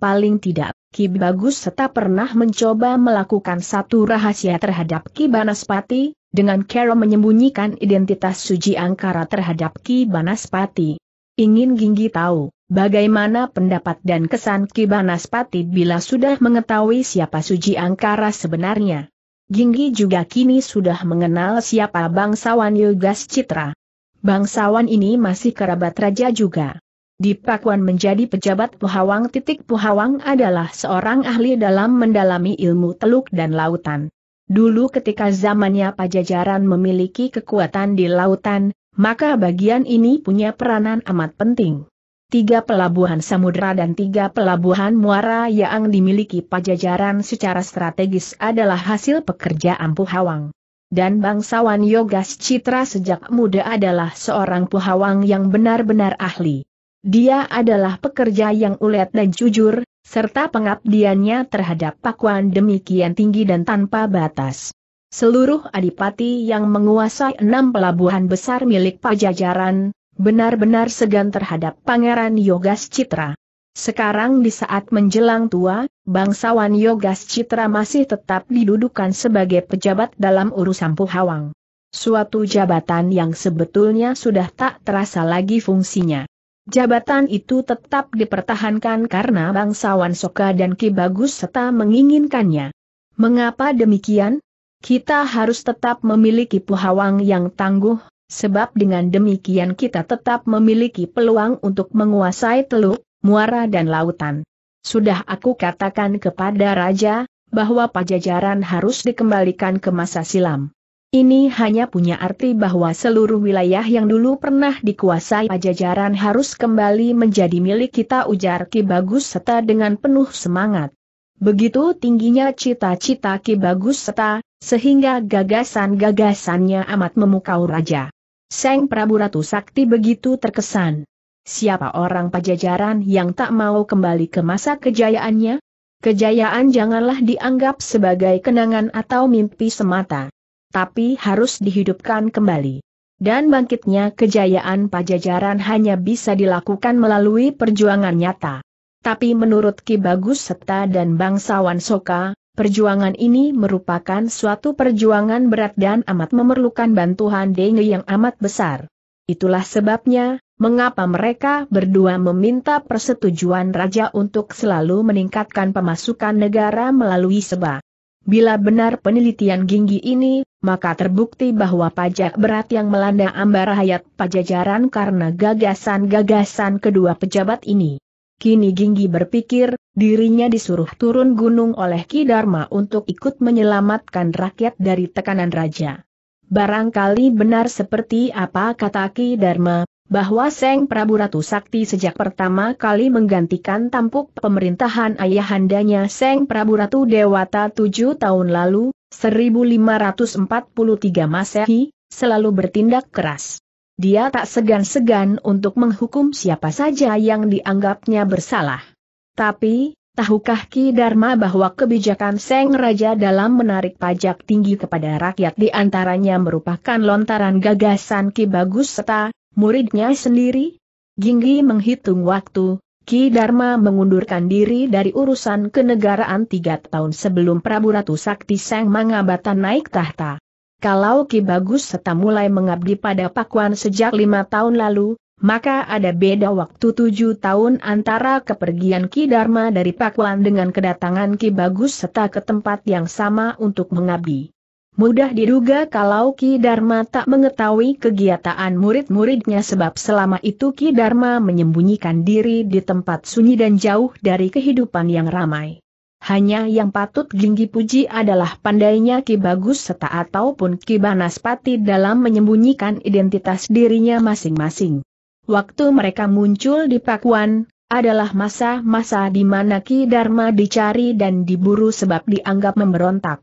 Speaker 1: Paling tidak, Ki Bagus serta pernah mencoba melakukan satu rahasia terhadap Ki Banaspati, dengan cara menyembunyikan identitas Suji Angkara terhadap Ki Banaspati. Ingin Ginggi tahu, bagaimana pendapat dan kesan Ki Banaspati bila sudah mengetahui siapa Suji Angkara sebenarnya. Ginggi juga kini sudah mengenal siapa bangsawan Yogas Citra. Bangsawan ini masih kerabat raja juga. Di Pakuan menjadi pejabat Puhawang. Titik Puhawang adalah seorang ahli dalam mendalami ilmu teluk dan lautan. Dulu ketika zamannya pajajaran memiliki kekuatan di lautan, maka bagian ini punya peranan amat penting. Tiga pelabuhan samudera dan tiga pelabuhan muara yang dimiliki pajajaran secara strategis adalah hasil pekerja ampuh hawang. Dan bangsawan Yogas Citra sejak muda adalah seorang puhawang yang benar-benar ahli. Dia adalah pekerja yang ulet dan jujur, serta pengabdiannya terhadap pakuan demikian tinggi dan tanpa batas. Seluruh adipati yang menguasai enam pelabuhan besar milik pajajaran, benar-benar segan terhadap Pangeran Yogas Citra. Sekarang di saat menjelang tua, bangsawan Yogas Citra masih tetap didudukan sebagai pejabat dalam urusan Puhawang. Suatu jabatan yang sebetulnya sudah tak terasa lagi fungsinya. Jabatan itu tetap dipertahankan karena bangsawan Soka dan Ki Bagus serta menginginkannya. Mengapa demikian? Kita harus tetap memiliki puhawang yang tangguh, sebab dengan demikian kita tetap memiliki peluang untuk menguasai teluk, muara dan lautan. Sudah aku katakan kepada Raja, bahwa pajajaran harus dikembalikan ke masa silam. Ini hanya punya arti bahwa seluruh wilayah yang dulu pernah dikuasai pajajaran harus kembali menjadi milik kita ujar Ki Bagus Seta dengan penuh semangat. Begitu tingginya cita-cita Ki Bagus Seta, sehingga gagasan-gagasannya amat memukau raja. Seng Prabu Ratu Sakti begitu terkesan. Siapa orang pajajaran yang tak mau kembali ke masa kejayaannya? Kejayaan janganlah dianggap sebagai kenangan atau mimpi semata tapi harus dihidupkan kembali. Dan bangkitnya kejayaan pajajaran hanya bisa dilakukan melalui perjuangan nyata. Tapi menurut Ki Bagus Seta dan bangsawan Soka, perjuangan ini merupakan suatu perjuangan berat dan amat memerlukan bantuan Denge yang amat besar. Itulah sebabnya, mengapa mereka berdua meminta persetujuan Raja untuk selalu meningkatkan pemasukan negara melalui seba. Bila benar penelitian Ginggi ini, maka terbukti bahwa pajak berat yang melanda ambar hayat pajajaran karena gagasan-gagasan kedua pejabat ini. Kini Ginggi berpikir, dirinya disuruh turun gunung oleh Ki Dharma untuk ikut menyelamatkan rakyat dari tekanan raja. Barangkali benar seperti apa kata Ki Dharma, bahwa Seng Prabu Ratu Sakti sejak pertama kali menggantikan tampuk pemerintahan ayahandanya Seng Prabu Ratu Dewata tujuh tahun lalu, 1543 Masehi, selalu bertindak keras. Dia tak segan-segan untuk menghukum siapa saja yang dianggapnya bersalah. Tapi, Tahukah Ki Dharma bahwa kebijakan Seng Raja dalam menarik pajak tinggi kepada rakyat diantaranya merupakan lontaran gagasan Ki Bagus Seta? Muridnya sendiri? Ginggi menghitung waktu, Ki Dharma mengundurkan diri dari urusan kenegaraan tiga tahun sebelum Prabu Ratu Sakti Seng Mangabata naik tahta. Kalau Ki Bagus Seta mulai mengabdi pada Pakuan sejak lima tahun lalu, maka ada beda waktu tujuh tahun antara kepergian Ki Dharma dari Pakuan dengan kedatangan Ki Bagus Seta ke tempat yang sama untuk mengabdi. Mudah diduga kalau Ki Dharma tak mengetahui kegiatan murid-muridnya sebab selama itu Ki Dharma menyembunyikan diri di tempat sunyi dan jauh dari kehidupan yang ramai. Hanya yang patut Ginggi puji adalah pandainya Ki Bagus Seta ataupun Ki Banaspati dalam menyembunyikan identitas dirinya masing-masing. Waktu mereka muncul di Pakuan, adalah masa-masa di mana Ki Dharma dicari dan diburu sebab dianggap memberontak.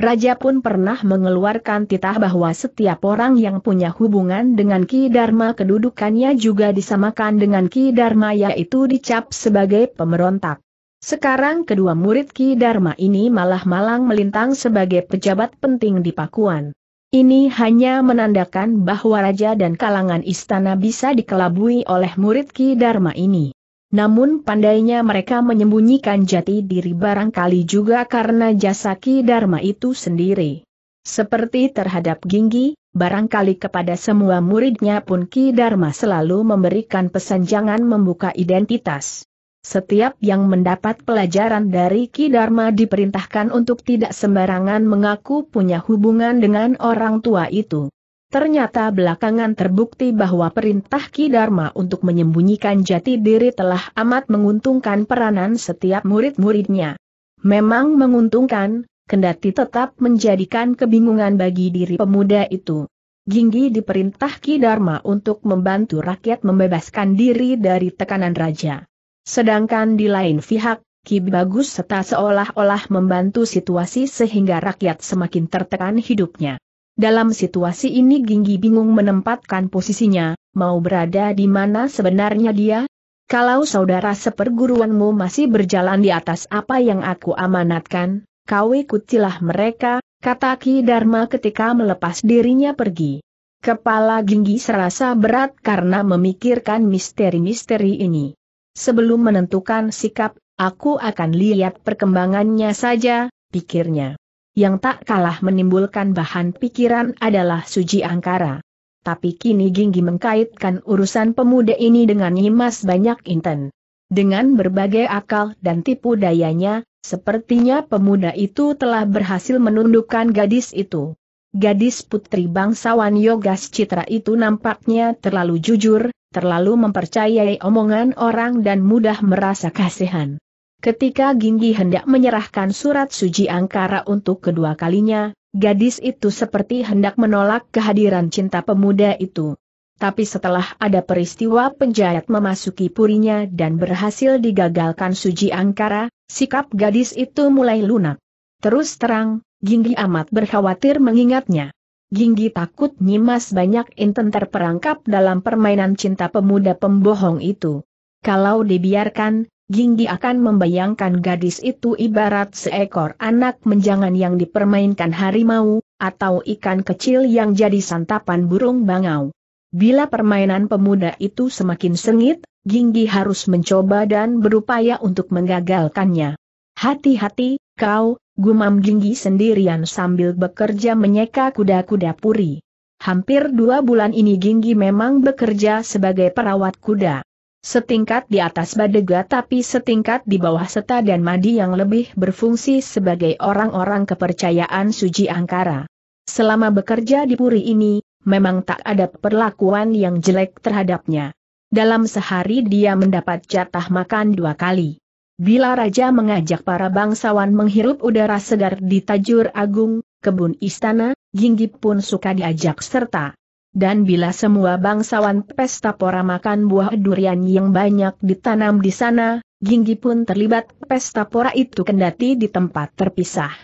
Speaker 1: Raja pun pernah mengeluarkan titah bahwa setiap orang yang punya hubungan dengan Ki Dharma kedudukannya juga disamakan dengan Ki Dharma yaitu dicap sebagai pemberontak. Sekarang kedua murid Ki Dharma ini malah malang melintang sebagai pejabat penting di Pakuan. Ini hanya menandakan bahwa raja dan kalangan istana bisa dikelabui oleh murid Ki Dharma ini. Namun pandainya mereka menyembunyikan jati diri barangkali juga karena jasa Ki Dharma itu sendiri. Seperti terhadap Ginggi, barangkali kepada semua muridnya pun Ki Dharma selalu memberikan pesan jangan membuka identitas. Setiap yang mendapat pelajaran dari Ki Dharma diperintahkan untuk tidak sembarangan mengaku punya hubungan dengan orang tua itu. Ternyata belakangan terbukti bahwa perintah Ki Dharma untuk menyembunyikan jati diri telah amat menguntungkan peranan setiap murid-muridnya. Memang menguntungkan, kendati tetap menjadikan kebingungan bagi diri pemuda itu. Ginggi diperintah Ki Dharma untuk membantu rakyat membebaskan diri dari tekanan raja. Sedangkan di lain pihak, Ki Bagus serta seolah-olah membantu situasi sehingga rakyat semakin tertekan hidupnya. Dalam situasi ini Ginggi bingung menempatkan posisinya, mau berada di mana sebenarnya dia? Kalau saudara seperguruanmu masih berjalan di atas apa yang aku amanatkan, kau ikutilah mereka, kata Ki Dharma ketika melepas dirinya pergi. Kepala Ginggi serasa berat karena memikirkan misteri-misteri ini. Sebelum menentukan sikap, aku akan lihat perkembangannya saja, pikirnya. Yang tak kalah menimbulkan bahan pikiran adalah Suji Angkara. Tapi kini Ginggi mengkaitkan urusan pemuda ini dengan Nyimas Banyak Inten. Dengan berbagai akal dan tipu dayanya, sepertinya pemuda itu telah berhasil menundukkan gadis itu. Gadis putri bangsawan Yogas Citra itu nampaknya terlalu jujur, terlalu mempercayai omongan orang dan mudah merasa kasihan. Ketika Ginggi hendak menyerahkan surat suji angkara untuk kedua kalinya, gadis itu seperti hendak menolak kehadiran cinta pemuda itu. Tapi setelah ada peristiwa penjahat memasuki purinya dan berhasil digagalkan suji angkara, sikap gadis itu mulai lunak. Terus terang, Ginggi amat berkhawatir mengingatnya. Ginggi takut Nyimas banyak inten terperangkap dalam permainan cinta pemuda pembohong itu. Kalau dibiarkan, Ginggi akan membayangkan gadis itu ibarat seekor anak menjangan yang dipermainkan harimau, atau ikan kecil yang jadi santapan burung bangau. Bila permainan pemuda itu semakin sengit, Ginggi harus mencoba dan berupaya untuk menggagalkannya. Hati-hati, kau, gumam Ginggi sendirian sambil bekerja menyeka kuda-kuda puri. Hampir dua bulan ini Ginggi memang bekerja sebagai perawat kuda. Setingkat di atas Badega tapi setingkat di bawah Seta dan Madi yang lebih berfungsi sebagai orang-orang kepercayaan Suji Angkara. Selama bekerja di Puri ini, memang tak ada perlakuan yang jelek terhadapnya. Dalam sehari dia mendapat jatah makan dua kali. Bila Raja mengajak para bangsawan menghirup udara segar di Tajur Agung, kebun istana, Ginggip pun suka diajak serta. Dan bila semua bangsawan pesta pora makan buah durian yang banyak ditanam di sana, Ginggi pun terlibat pesta pora itu kendati di tempat terpisah.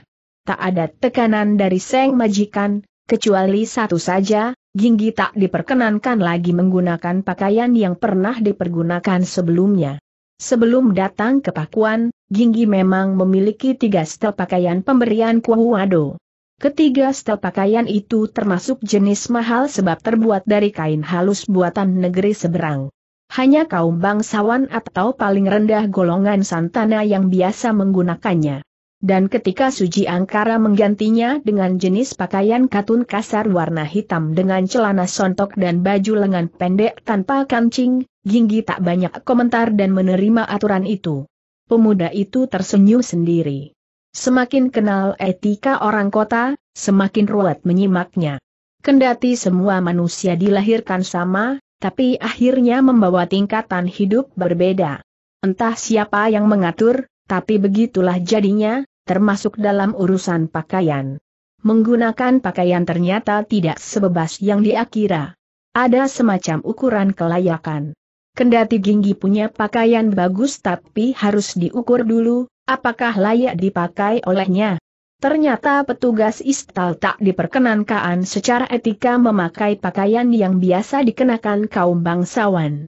Speaker 1: Tak ada tekanan dari Seng Majikan, kecuali satu saja, Ginggi tak diperkenankan lagi menggunakan pakaian yang pernah dipergunakan sebelumnya. Sebelum datang ke Pakuan, Ginggi memang memiliki tiga setel pakaian pemberian Kuahuado. Ketiga setel pakaian itu termasuk jenis mahal sebab terbuat dari kain halus buatan negeri seberang. Hanya kaum bangsawan atau paling rendah golongan santana yang biasa menggunakannya. Dan ketika Suji Angkara menggantinya dengan jenis pakaian katun kasar warna hitam dengan celana sontok dan baju lengan pendek tanpa kancing, Ginggi tak banyak komentar dan menerima aturan itu. Pemuda itu tersenyum sendiri. Semakin kenal etika orang kota, semakin ruwet menyimaknya. Kendati semua manusia dilahirkan sama, tapi akhirnya membawa tingkatan hidup berbeda. Entah siapa yang mengatur, tapi begitulah jadinya, termasuk dalam urusan pakaian. Menggunakan pakaian ternyata tidak sebebas yang diakira. Ada semacam ukuran kelayakan. Kendati Ginggi punya pakaian bagus tapi harus diukur dulu, apakah layak dipakai olehnya. Ternyata petugas istal tak diperkenankan secara etika memakai pakaian yang biasa dikenakan kaum bangsawan.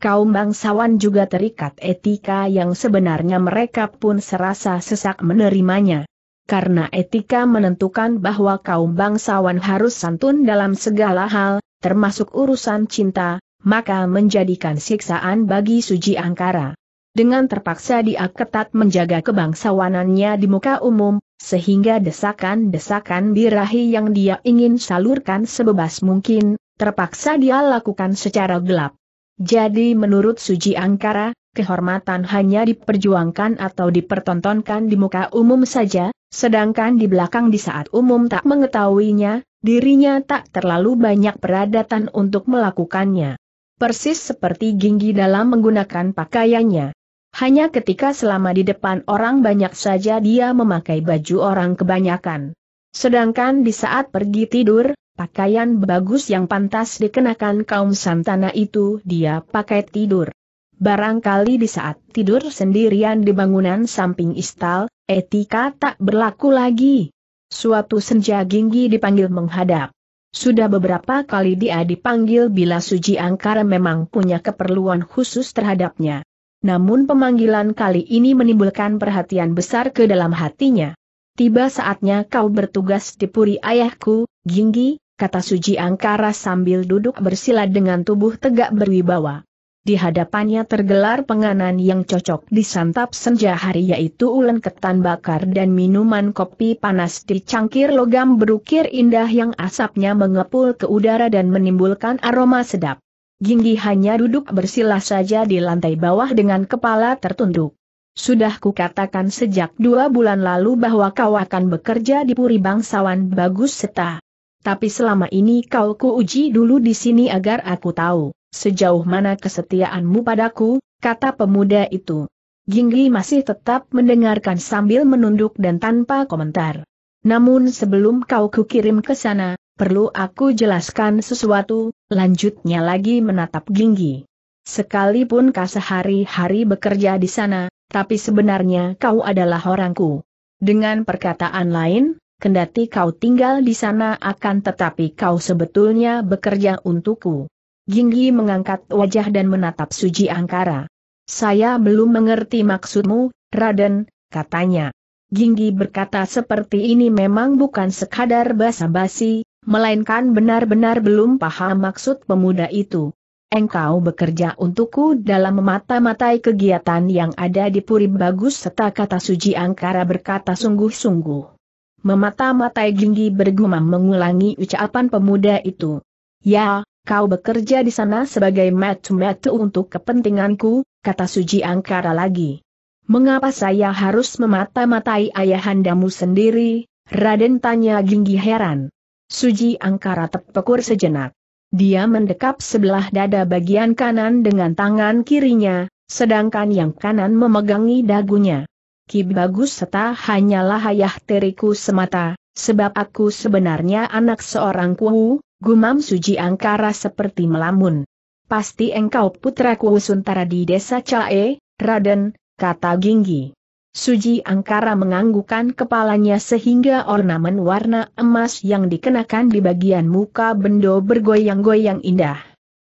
Speaker 1: Kaum bangsawan juga terikat etika yang sebenarnya mereka pun serasa sesak menerimanya. Karena etika menentukan bahwa kaum bangsawan harus santun dalam segala hal, termasuk urusan cinta, maka menjadikan siksaan bagi Suji Angkara. Dengan terpaksa dia ketat menjaga kebangsawanannya di muka umum, sehingga desakan-desakan birahi yang dia ingin salurkan sebebas mungkin, terpaksa dia lakukan secara gelap. Jadi menurut Suji Angkara, kehormatan hanya diperjuangkan atau dipertontonkan di muka umum saja, sedangkan di belakang di saat umum tak mengetahuinya, dirinya tak terlalu banyak peradatan untuk melakukannya. Persis seperti Ginggi dalam menggunakan pakaiannya. Hanya ketika selama di depan orang banyak saja dia memakai baju orang kebanyakan. Sedangkan di saat pergi tidur, pakaian bagus yang pantas dikenakan kaum santana itu dia pakai tidur. Barangkali di saat tidur sendirian di bangunan samping istal, etika tak berlaku lagi. Suatu senja Ginggi dipanggil menghadap. Sudah beberapa kali dia dipanggil bila Suji Angkara memang punya keperluan khusus terhadapnya namun pemanggilan kali ini menimbulkan perhatian besar ke dalam hatinya. Tiba saatnya kau bertugas di puri ayahku, Ginggi, kata Suji Angkara sambil duduk bersila dengan tubuh tegak berwibawa. Di hadapannya tergelar penganan yang cocok disantap senja hari yaitu ulen ketan bakar dan minuman kopi panas di cangkir logam berukir indah yang asapnya mengepul ke udara dan menimbulkan aroma sedap. Ginggi hanya duduk bersila saja di lantai bawah dengan kepala tertunduk. Sudah kukatakan sejak dua bulan lalu bahwa kau akan bekerja di Puri Bangsawan Bagus Seta. Tapi selama ini kau kuuji dulu di sini agar aku tahu, sejauh mana kesetiaanmu padaku, kata pemuda itu. Ginggi masih tetap mendengarkan sambil menunduk dan tanpa komentar. Namun sebelum kau kukirim ke sana, Perlu aku jelaskan sesuatu, lanjutnya lagi menatap Ginggi. Sekalipun kau sehari-hari bekerja di sana, tapi sebenarnya kau adalah orangku. Dengan perkataan lain, kendati kau tinggal di sana akan tetapi kau sebetulnya bekerja untukku. Ginggi mengangkat wajah dan menatap Suji Angkara. Saya belum mengerti maksudmu, Raden, katanya. Ginggi berkata seperti ini memang bukan sekadar basa-basi, melainkan benar-benar belum paham maksud pemuda itu. Engkau bekerja untukku dalam memata-matai kegiatan yang ada di Puri Bagus serta kata suji angkara berkata sungguh-sungguh. Memata-matai Ginggi bergumam mengulangi ucapan pemuda itu. Ya, kau bekerja di sana sebagai metu-metu untuk kepentinganku, kata suji angkara lagi. Mengapa saya harus memata-matai ayahandamu sendiri? Raden tanya Ginggi heran. Suji Angkara terpekur sejenak. Dia mendekap sebelah dada bagian kanan dengan tangan kirinya, sedangkan yang kanan memegangi dagunya. Ki bagus Seta hanyalah ayah teriku semata, sebab aku sebenarnya anak seorang kuhu, gumam Suji Angkara seperti melamun. Pasti engkau putra kuhu Suntara di desa Cae, Raden, kata Ginggi. Suji Angkara menganggukan kepalanya sehingga ornamen warna emas yang dikenakan di bagian muka bendo bergoyang-goyang indah.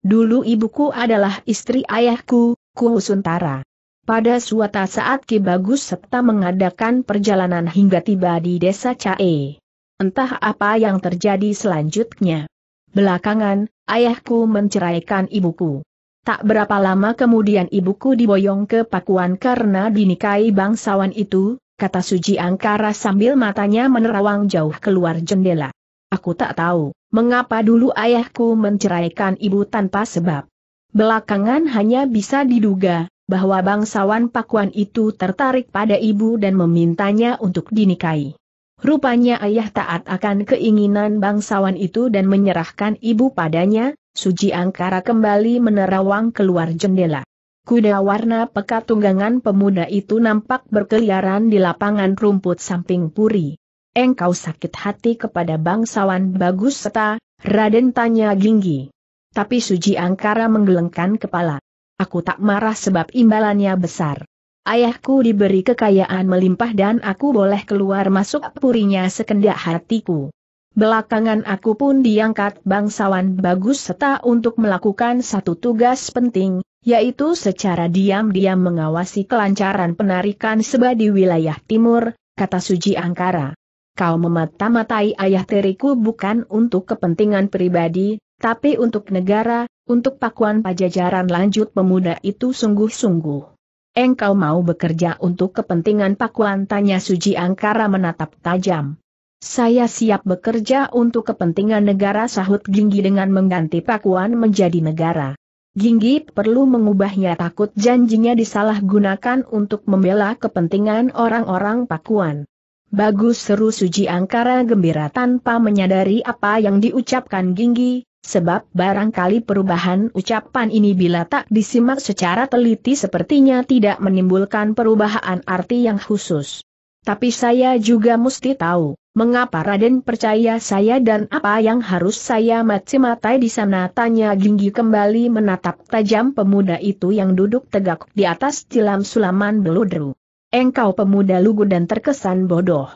Speaker 1: Dulu ibuku adalah istri ayahku, Kuhusuntara. Pada suatu saat Ki Bagus serta mengadakan perjalanan hingga tiba di desa Cae. Entah apa yang terjadi selanjutnya. Belakangan, ayahku menceraikan ibuku. Tak berapa lama kemudian ibuku diboyong ke Pakuan karena dinikahi bangsawan itu, kata Suji Angkara sambil matanya menerawang jauh keluar jendela. Aku tak tahu, mengapa dulu ayahku menceraikan ibu tanpa sebab. Belakangan hanya bisa diduga, bahwa bangsawan Pakuan itu tertarik pada ibu dan memintanya untuk dinikahi. Rupanya ayah taat akan keinginan bangsawan itu dan menyerahkan ibu padanya, Suji Angkara kembali menerawang keluar jendela. Kuda warna pekat tunggangan pemuda itu nampak berkeliaran di lapangan rumput samping puri. Engkau sakit hati kepada bangsawan bagus seta, Raden tanya Ginggi. Tapi Suji Angkara menggelengkan kepala. Aku tak marah sebab imbalannya besar. Ayahku diberi kekayaan melimpah dan aku boleh keluar masuk purinya sekendak hatiku. Belakangan aku pun diangkat bangsawan bagus serta untuk melakukan satu tugas penting, yaitu secara diam-diam mengawasi kelancaran penarikan seba di wilayah timur, kata Suji Angkara. Kau memata-matai ayah teriku bukan untuk kepentingan pribadi, tapi untuk negara, untuk pakuan pajajaran lanjut pemuda itu sungguh-sungguh. Engkau mau bekerja untuk kepentingan pakuan tanya Suji Angkara menatap tajam. Saya siap bekerja untuk kepentingan negara sahut Ginggi dengan mengganti Pakuan menjadi negara. Ginggi perlu mengubahnya takut janjinya disalahgunakan untuk membela kepentingan orang-orang Pakuan. Bagus seru Suji Angkara gembira tanpa menyadari apa yang diucapkan Ginggi, sebab barangkali perubahan ucapan ini bila tak disimak secara teliti sepertinya tidak menimbulkan perubahan arti yang khusus. Tapi saya juga mesti tahu. Mengapa Raden percaya saya dan apa yang harus saya mati matai di sana? Tanya Ginggi kembali menatap tajam pemuda itu yang duduk tegak di atas tilam sulaman beludru. Engkau pemuda lugu dan terkesan bodoh.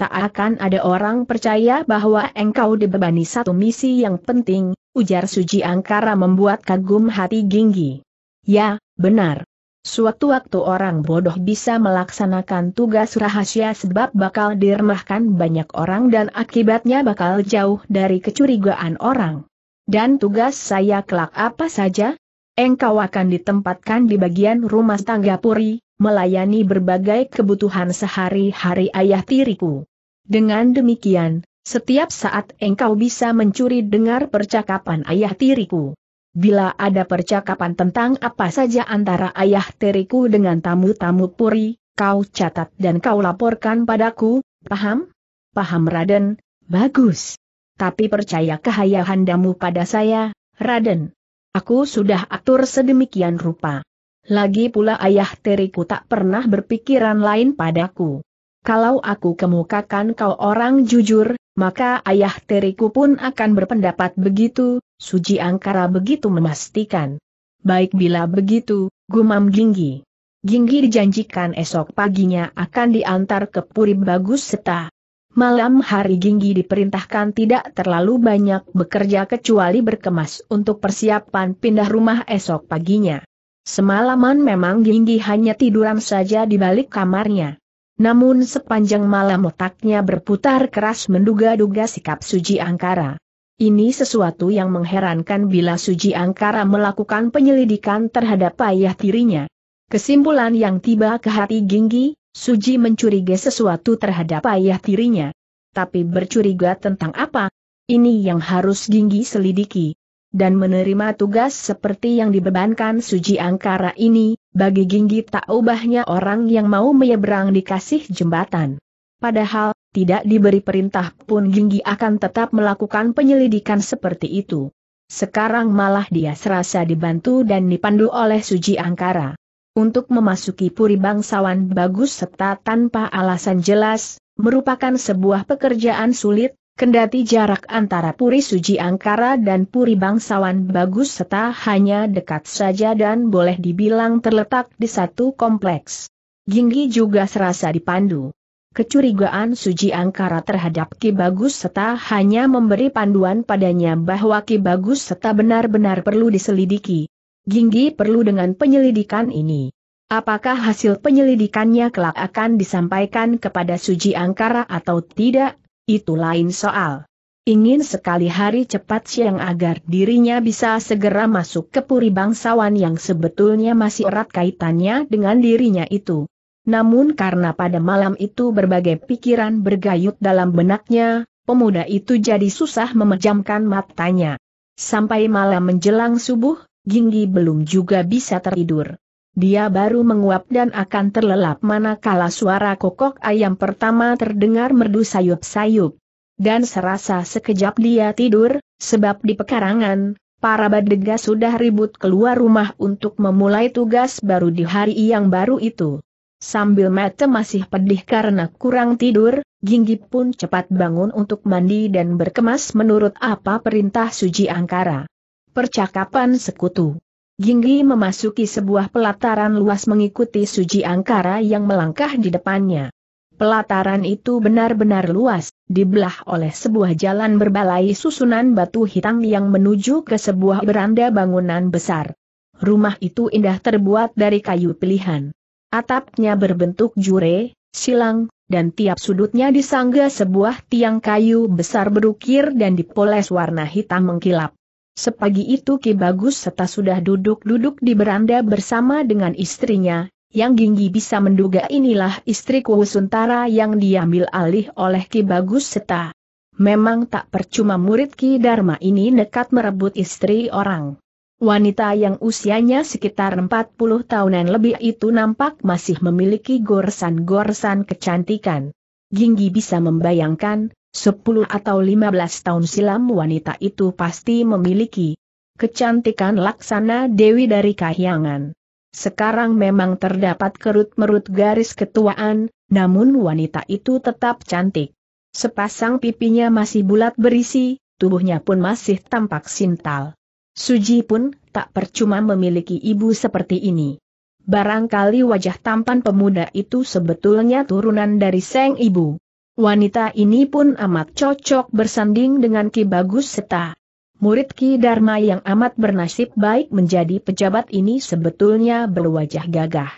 Speaker 1: Tak akan ada orang percaya bahwa engkau dibebani satu misi yang penting, ujar Suji Angkara membuat kagum hati Ginggi. Ya, benar, Suatu waktu orang bodoh bisa melaksanakan tugas rahasia sebab bakal diremahkan banyak orang dan akibatnya bakal jauh dari kecurigaan orang. Dan tugas saya kelak apa saja? Engkau akan ditempatkan di bagian rumah tangga puri, melayani berbagai kebutuhan sehari-hari ayah tiriku. Dengan demikian, setiap saat engkau bisa mencuri dengar percakapan ayah tiriku bila ada percakapan tentang apa saja antara ayah teriku dengan tamu-tamu puri, kau catat dan kau laporkan padaku, paham? Paham Raden, bagus. Tapi percaya kehayahandamu pada saya, Raden? Aku sudah atur sedemikian rupa. Lagi pula ayah teriku tak pernah berpikiran lain padaku. Kalau aku kemukakan kau orang jujur, maka ayah teriku pun akan berpendapat begitu, Suji Angkara begitu memastikan. Baik bila begitu, gumam Ginggi. Ginggi dijanjikan esok paginya akan diantar ke Puri Bagus Seta. Malam hari Ginggi diperintahkan tidak terlalu banyak bekerja kecuali berkemas untuk persiapan pindah rumah esok paginya. Semalaman memang Ginggi hanya tiduran saja di balik kamarnya. Namun sepanjang malam otaknya berputar keras menduga-duga sikap Suji Angkara. Ini sesuatu yang mengherankan bila Suji Angkara melakukan penyelidikan terhadap ayah tirinya. Kesimpulan yang tiba ke hati Ginggi, Suji mencurigai sesuatu terhadap ayah tirinya. Tapi bercuriga tentang apa? Ini yang harus Ginggi selidiki. Dan menerima tugas seperti yang dibebankan Suji Angkara ini, bagi Ginggi tak ubahnya orang yang mau menyeberang dikasih jembatan. Padahal, tidak diberi perintah pun Ginggi akan tetap melakukan penyelidikan seperti itu. Sekarang malah dia serasa dibantu dan dipandu oleh Suji Angkara. Untuk memasuki puri bangsawan bagus serta tanpa alasan jelas, merupakan sebuah pekerjaan sulit, Kendati jarak antara Puri Suji Angkara dan Puri Bangsawan bagus serta hanya dekat saja dan boleh dibilang terletak di satu kompleks. Ginggi juga serasa dipandu. Kecurigaan Suji Angkara terhadap Ki Bagus Seta hanya memberi panduan padanya bahwa Ki Bagus Seta benar-benar perlu diselidiki. Ginggi perlu dengan penyelidikan ini. Apakah hasil penyelidikannya kelak akan disampaikan kepada Suji Angkara atau tidak, itu lain soal. Ingin sekali hari cepat siang agar dirinya bisa segera masuk ke puri bangsawan yang sebetulnya masih erat kaitannya dengan dirinya itu. Namun karena pada malam itu berbagai pikiran bergayut dalam benaknya, pemuda itu jadi susah memejamkan matanya. Sampai malam menjelang subuh, Ginggi belum juga bisa tertidur dia baru menguap dan akan terlelap manakala suara kokok ayam pertama terdengar merdu sayup-sayup. Dan serasa sekejap dia tidur, sebab di pekarangan, para badega sudah ribut keluar rumah untuk memulai tugas baru di hari yang baru itu. Sambil mata masih pedih karena kurang tidur, Ginggi pun cepat bangun untuk mandi dan berkemas menurut apa perintah Suji Angkara. Percakapan Sekutu Ginggi memasuki sebuah pelataran luas mengikuti Suji Angkara yang melangkah di depannya. Pelataran itu benar-benar luas, dibelah oleh sebuah jalan berbalai susunan batu hitam yang menuju ke sebuah beranda bangunan besar. Rumah itu indah terbuat dari kayu pilihan. Atapnya berbentuk jure, silang, dan tiap sudutnya disangga sebuah tiang kayu besar berukir dan dipoles warna hitam mengkilap. Sepagi itu Ki Bagus Seta sudah duduk-duduk di beranda bersama dengan istrinya, yang Ginggi bisa menduga inilah istri Kuwusuntara yang diambil alih oleh Ki Bagus Seta. Memang tak percuma murid Ki Dharma ini nekat merebut istri orang. Wanita yang usianya sekitar 40 tahunan lebih itu nampak masih memiliki goresan-goresan kecantikan. Ginggi bisa membayangkan, 10 atau 15 tahun silam wanita itu pasti memiliki kecantikan laksana Dewi dari Kahyangan. Sekarang memang terdapat kerut-merut garis ketuaan, namun wanita itu tetap cantik. Sepasang pipinya masih bulat berisi, tubuhnya pun masih tampak sintal. Suji pun tak percuma memiliki ibu seperti ini. Barangkali wajah tampan pemuda itu sebetulnya turunan dari seng ibu. Wanita ini pun amat cocok bersanding dengan Ki Bagus Seta. Murid Ki Dharma yang amat bernasib baik menjadi pejabat ini sebetulnya berwajah gagah.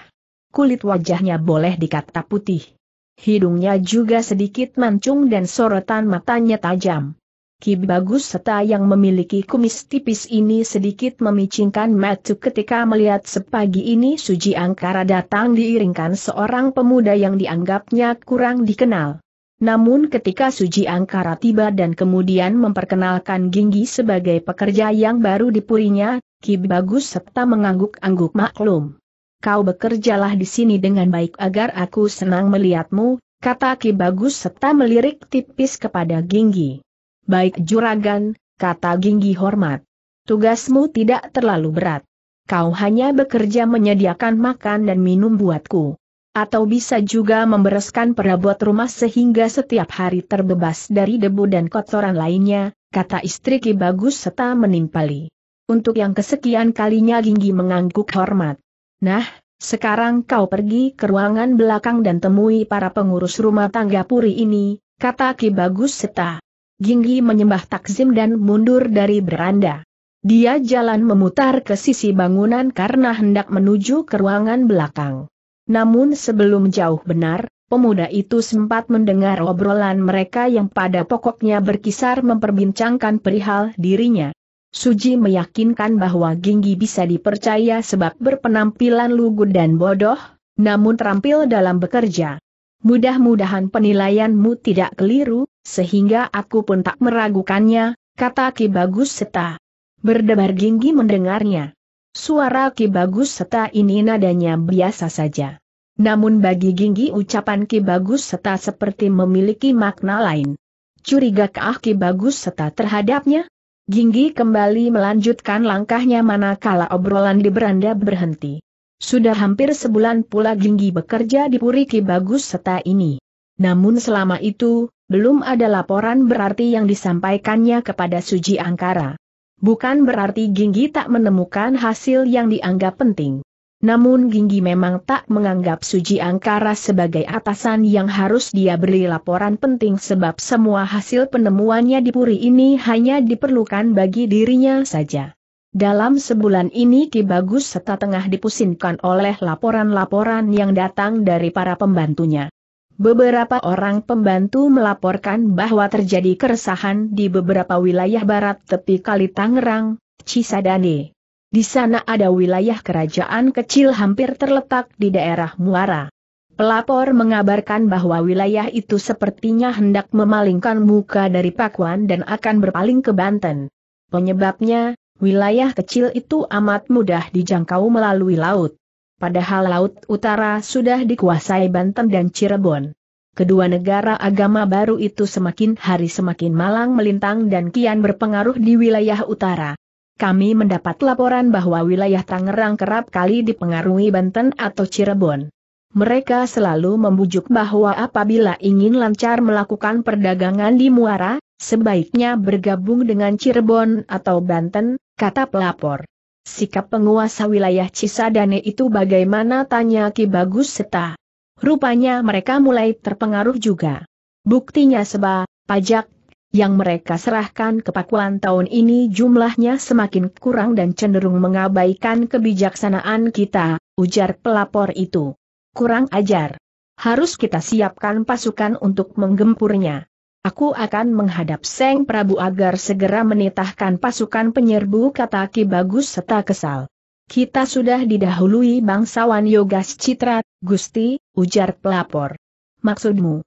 Speaker 1: Kulit wajahnya boleh dikata putih. Hidungnya juga sedikit mancung dan sorotan matanya tajam. Ki Bagus Seta yang memiliki kumis tipis ini sedikit memicingkan mata ketika melihat sepagi ini Suji Angkara datang diiringkan seorang pemuda yang dianggapnya kurang dikenal. Namun ketika Suji Angkara tiba dan kemudian memperkenalkan Ginggi sebagai pekerja yang baru di purinya, Ki Bagus serta mengangguk-angguk maklum. Kau bekerjalah di sini dengan baik agar aku senang melihatmu, kata Ki Bagus serta melirik tipis kepada Ginggi. Baik juragan, kata Ginggi hormat. Tugasmu tidak terlalu berat. Kau hanya bekerja menyediakan makan dan minum buatku. Atau bisa juga membereskan perabot rumah sehingga setiap hari terbebas dari debu dan kotoran lainnya, kata istri Ki Bagus serta menimpali. Untuk yang kesekian kalinya Ginggi mengangguk hormat. Nah, sekarang kau pergi ke ruangan belakang dan temui para pengurus rumah tangga puri ini, kata Ki Bagus Seta. Ginggi menyembah takzim dan mundur dari beranda. Dia jalan memutar ke sisi bangunan karena hendak menuju ke ruangan belakang. Namun sebelum jauh benar, pemuda itu sempat mendengar obrolan mereka yang pada pokoknya berkisar memperbincangkan perihal dirinya. Suji meyakinkan bahwa Ginggi bisa dipercaya sebab berpenampilan lugu dan bodoh, namun terampil dalam bekerja. Mudah-mudahan penilaianmu tidak keliru, sehingga aku pun tak meragukannya, kata Ki Bagus Seta. Berdebar Ginggi mendengarnya. Suara Ki Bagus Seta ini nadanya biasa saja. Namun bagi Ginggi ucapan Ki Bagus Seta seperti memiliki makna lain. Curiga ke ah Ki Bagus Seta terhadapnya? Ginggi kembali melanjutkan langkahnya manakala obrolan di beranda berhenti. Sudah hampir sebulan pula Ginggi bekerja di Puri Ki Bagus Seta ini. Namun selama itu, belum ada laporan berarti yang disampaikannya kepada Suji Angkara. Bukan berarti Ginggi tak menemukan hasil yang dianggap penting. Namun Ginggi memang tak menganggap Suji Angkara sebagai atasan yang harus dia beri laporan penting sebab semua hasil penemuannya di Puri ini hanya diperlukan bagi dirinya saja. Dalam sebulan ini Ki Bagus serta tengah dipusingkan oleh laporan-laporan yang datang dari para pembantunya. Beberapa orang pembantu melaporkan bahwa terjadi keresahan di beberapa wilayah barat tepi Kali Tangerang, Cisadane, di sana ada wilayah kerajaan kecil hampir terletak di daerah Muara. Pelapor mengabarkan bahwa wilayah itu sepertinya hendak memalingkan muka dari Pakuan dan akan berpaling ke Banten. Penyebabnya, wilayah kecil itu amat mudah dijangkau melalui laut. Padahal laut utara sudah dikuasai Banten dan Cirebon. Kedua negara agama baru itu semakin hari semakin malang melintang dan kian berpengaruh di wilayah utara kami mendapat laporan bahwa wilayah Tangerang kerap kali dipengaruhi Banten atau Cirebon. Mereka selalu membujuk bahwa apabila ingin lancar melakukan perdagangan di Muara, sebaiknya bergabung dengan Cirebon atau Banten, kata pelapor. Sikap penguasa wilayah Cisadane itu bagaimana tanya Ki Bagus Seta. Rupanya mereka mulai terpengaruh juga. Buktinya seba, pajak yang mereka serahkan ke Pakuan tahun ini jumlahnya semakin kurang dan cenderung mengabaikan kebijaksanaan kita, ujar pelapor itu. Kurang ajar. Harus kita siapkan pasukan untuk menggempurnya. Aku akan menghadap Seng Prabu agar segera menitahkan pasukan penyerbu kata Ki Bagus serta kesal. Kita sudah didahului bangsawan Yogas Citra, Gusti, ujar pelapor. Maksudmu?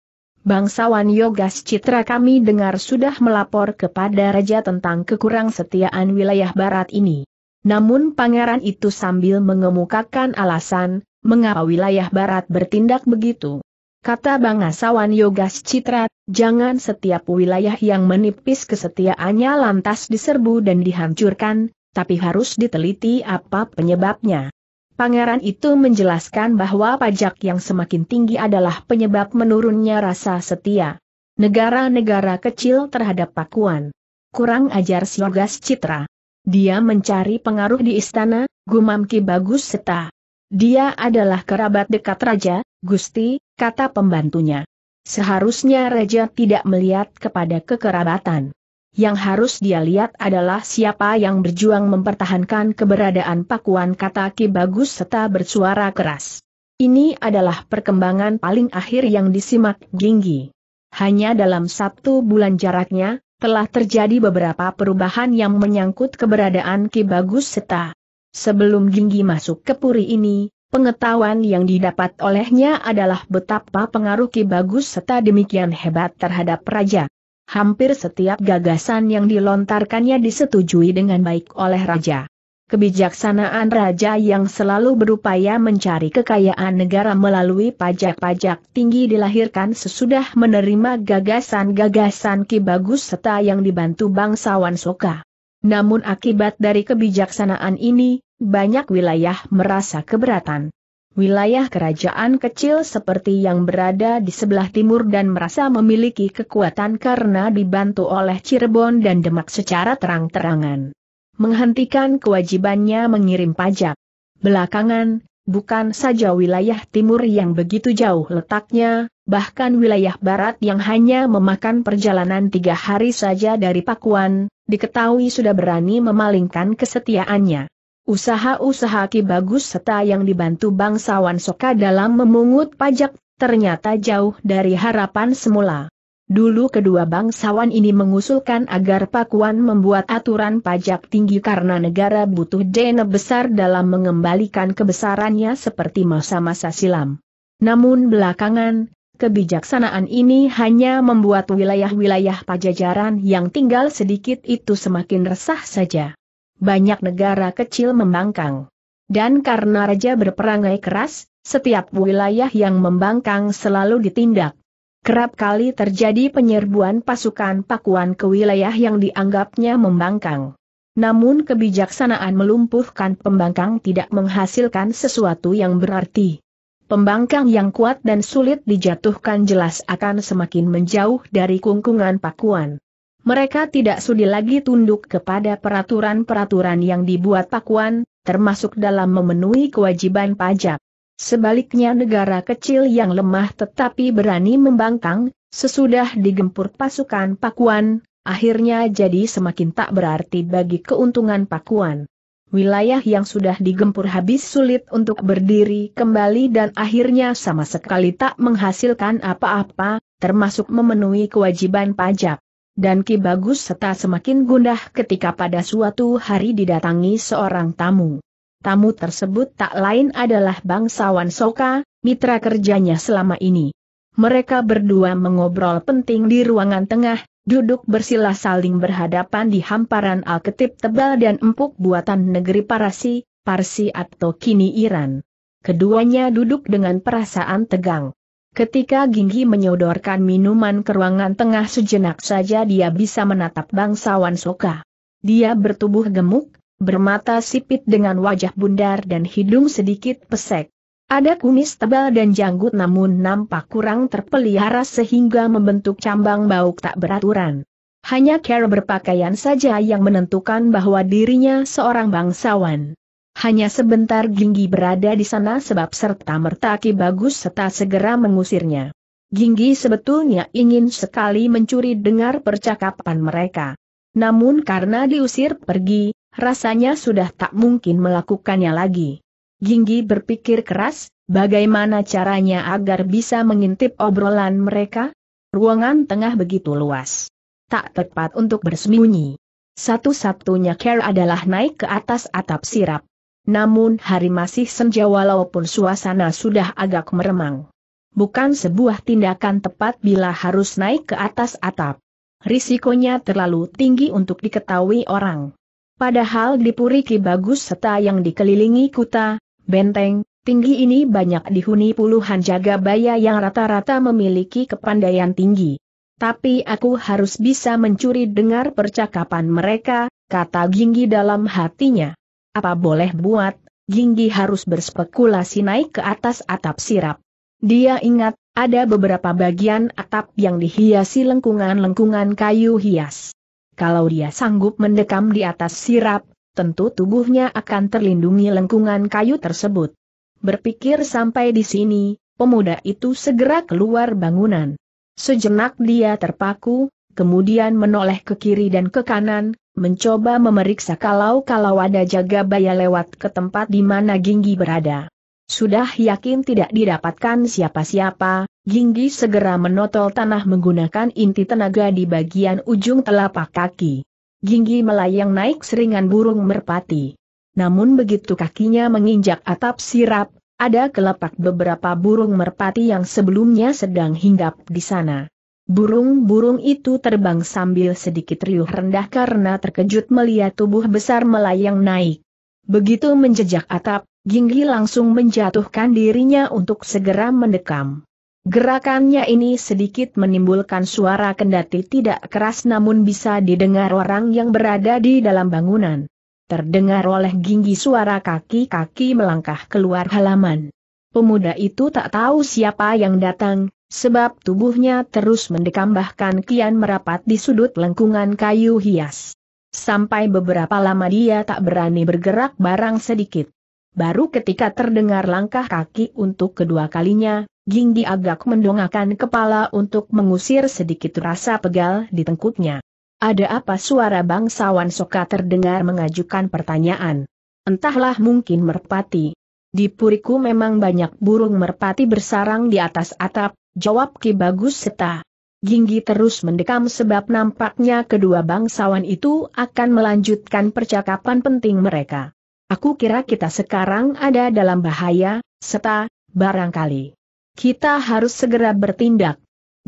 Speaker 1: Bangsawan Yogas Citra kami dengar sudah melapor kepada Raja tentang kekurang setiaan wilayah barat ini. Namun pangeran itu sambil mengemukakan alasan, mengapa wilayah barat bertindak begitu. Kata bangsawan Yogas Citra, jangan setiap wilayah yang menipis kesetiaannya lantas diserbu dan dihancurkan, tapi harus diteliti apa penyebabnya. Pangeran itu menjelaskan bahwa pajak yang semakin tinggi adalah penyebab menurunnya rasa setia negara-negara kecil terhadap pakuan. Kurang ajar Siorgas Citra. Dia mencari pengaruh di istana, gumam Ki Bagus Seta. Dia adalah kerabat dekat raja, Gusti, kata pembantunya. Seharusnya raja tidak melihat kepada kekerabatan yang harus dia lihat adalah siapa yang berjuang mempertahankan keberadaan Pakuan kata Ki Bagus serta bersuara keras. Ini adalah perkembangan paling akhir yang disimak Ginggi. Hanya dalam satu bulan jaraknya, telah terjadi beberapa perubahan yang menyangkut keberadaan Ki Bagus serta. Sebelum Ginggi masuk ke puri ini, pengetahuan yang didapat olehnya adalah betapa pengaruh Ki Bagus serta demikian hebat terhadap raja. Hampir setiap gagasan yang dilontarkannya disetujui dengan baik oleh raja. Kebijaksanaan raja yang selalu berupaya mencari kekayaan negara melalui pajak-pajak tinggi dilahirkan sesudah menerima gagasan-gagasan Ki Bagus serta yang dibantu bangsawan Soka. Namun akibat dari kebijaksanaan ini, banyak wilayah merasa keberatan wilayah kerajaan kecil seperti yang berada di sebelah timur dan merasa memiliki kekuatan karena dibantu oleh Cirebon dan Demak secara terang-terangan. Menghentikan kewajibannya mengirim pajak. Belakangan, bukan saja wilayah timur yang begitu jauh letaknya, bahkan wilayah barat yang hanya memakan perjalanan tiga hari saja dari Pakuan, diketahui sudah berani memalingkan kesetiaannya. Usaha-usaha Ki Bagus serta yang dibantu bangsawan Soka dalam memungut pajak, ternyata jauh dari harapan semula. Dulu kedua bangsawan ini mengusulkan agar Pakuan membuat aturan pajak tinggi karena negara butuh dana besar dalam mengembalikan kebesarannya seperti masa-masa silam. Namun belakangan, kebijaksanaan ini hanya membuat wilayah-wilayah pajajaran yang tinggal sedikit itu semakin resah saja banyak negara kecil membangkang. Dan karena raja berperangai keras, setiap wilayah yang membangkang selalu ditindak. Kerap kali terjadi penyerbuan pasukan pakuan ke wilayah yang dianggapnya membangkang. Namun kebijaksanaan melumpuhkan pembangkang tidak menghasilkan sesuatu yang berarti. Pembangkang yang kuat dan sulit dijatuhkan jelas akan semakin menjauh dari kungkungan pakuan. Mereka tidak sudi lagi tunduk kepada peraturan-peraturan yang dibuat Pakuan, termasuk dalam memenuhi kewajiban pajak. Sebaliknya negara kecil yang lemah tetapi berani membangkang, sesudah digempur pasukan Pakuan, akhirnya jadi semakin tak berarti bagi keuntungan Pakuan. Wilayah yang sudah digempur habis sulit untuk berdiri kembali dan akhirnya sama sekali tak menghasilkan apa-apa, termasuk memenuhi kewajiban pajak dan Ki Bagus serta semakin gundah ketika pada suatu hari didatangi seorang tamu. Tamu tersebut tak lain adalah bangsawan Soka, mitra kerjanya selama ini. Mereka berdua mengobrol penting di ruangan tengah, duduk bersila saling berhadapan di hamparan alketip tebal dan empuk buatan negeri Parasi, Parsi atau kini Iran. Keduanya duduk dengan perasaan tegang. Ketika Ginggi menyodorkan minuman ke ruangan tengah sejenak saja dia bisa menatap bangsawan Soka. Dia bertubuh gemuk, bermata sipit dengan wajah bundar dan hidung sedikit pesek. Ada kumis tebal dan janggut namun nampak kurang terpelihara sehingga membentuk cambang bau tak beraturan. Hanya cara berpakaian saja yang menentukan bahwa dirinya seorang bangsawan. Hanya sebentar Ginggi berada di sana sebab serta-merta Ki Bagus serta segera mengusirnya. Ginggi sebetulnya ingin sekali mencuri dengar percakapan mereka. Namun karena diusir pergi, rasanya sudah tak mungkin melakukannya lagi. Ginggi berpikir keras, bagaimana caranya agar bisa mengintip obrolan mereka? Ruangan tengah begitu luas. Tak tepat untuk bersembunyi. Satu-satunya care adalah naik ke atas atap sirap. Namun hari masih senja walaupun suasana sudah agak meremang. Bukan sebuah tindakan tepat bila harus naik ke atas atap. Risikonya terlalu tinggi untuk diketahui orang. Padahal di Ki bagus serta yang dikelilingi kuta, benteng, tinggi ini banyak dihuni puluhan jaga baya yang rata-rata memiliki kepandaian tinggi. Tapi aku harus bisa mencuri dengar percakapan mereka, kata Ginggi dalam hatinya. Apa boleh buat, Ginggi harus berspekulasi naik ke atas atap sirap. Dia ingat, ada beberapa bagian atap yang dihiasi lengkungan-lengkungan kayu hias. Kalau dia sanggup mendekam di atas sirap, tentu tubuhnya akan terlindungi lengkungan kayu tersebut. Berpikir sampai di sini, pemuda itu segera keluar bangunan. Sejenak dia terpaku, kemudian menoleh ke kiri dan ke kanan, mencoba memeriksa kalau-kalau ada jaga baya lewat ke tempat di mana Ginggi berada. Sudah yakin tidak didapatkan siapa-siapa, Ginggi segera menotol tanah menggunakan inti tenaga di bagian ujung telapak kaki. Ginggi melayang naik seringan burung merpati. Namun begitu kakinya menginjak atap sirap, ada kelapak beberapa burung merpati yang sebelumnya sedang hinggap di sana. Burung-burung itu terbang sambil sedikit riuh rendah karena terkejut melihat tubuh besar melayang naik. Begitu menjejak atap, Ginggi langsung menjatuhkan dirinya untuk segera mendekam. Gerakannya ini sedikit menimbulkan suara kendati tidak keras namun bisa didengar orang yang berada di dalam bangunan. Terdengar oleh Ginggi suara kaki-kaki melangkah keluar halaman. Pemuda itu tak tahu siapa yang datang, Sebab tubuhnya terus mendekam bahkan kian merapat di sudut lengkungan kayu hias. Sampai beberapa lama dia tak berani bergerak barang sedikit. Baru ketika terdengar langkah kaki untuk kedua kalinya, Gingdi agak mendongakkan kepala untuk mengusir sedikit rasa pegal di tengkuknya. Ada apa suara bangsawan Soka terdengar mengajukan pertanyaan. Entahlah mungkin merpati. Di puriku memang banyak burung merpati bersarang di atas atap, Jawab Ki Bagus Seta. Ginggi terus mendekam sebab nampaknya kedua bangsawan itu akan melanjutkan percakapan penting mereka. Aku kira kita sekarang ada dalam bahaya, Seta, barangkali. Kita harus segera bertindak.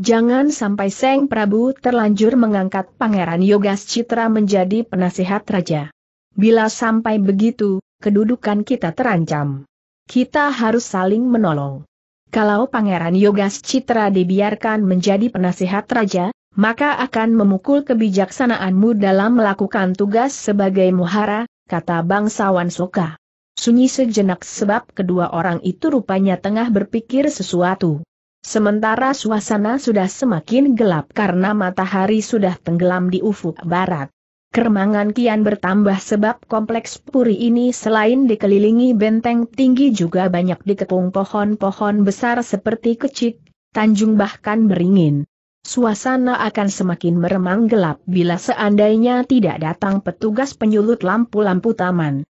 Speaker 1: Jangan sampai Seng Prabu terlanjur mengangkat Pangeran Yogas Citra menjadi penasehat raja. Bila sampai begitu, kedudukan kita terancam. Kita harus saling menolong. Kalau Pangeran Yogas Citra dibiarkan menjadi penasihat raja, maka akan memukul kebijaksanaanmu dalam melakukan tugas sebagai muhara, kata bangsawan Soka. Sunyi sejenak sebab kedua orang itu rupanya tengah berpikir sesuatu. Sementara suasana sudah semakin gelap karena matahari sudah tenggelam di ufuk barat. Keremangan kian bertambah sebab kompleks puri ini selain dikelilingi benteng tinggi juga banyak dikepung pohon-pohon besar seperti kecik, tanjung bahkan beringin. Suasana akan semakin meremang gelap bila seandainya tidak datang petugas penyulut lampu-lampu taman.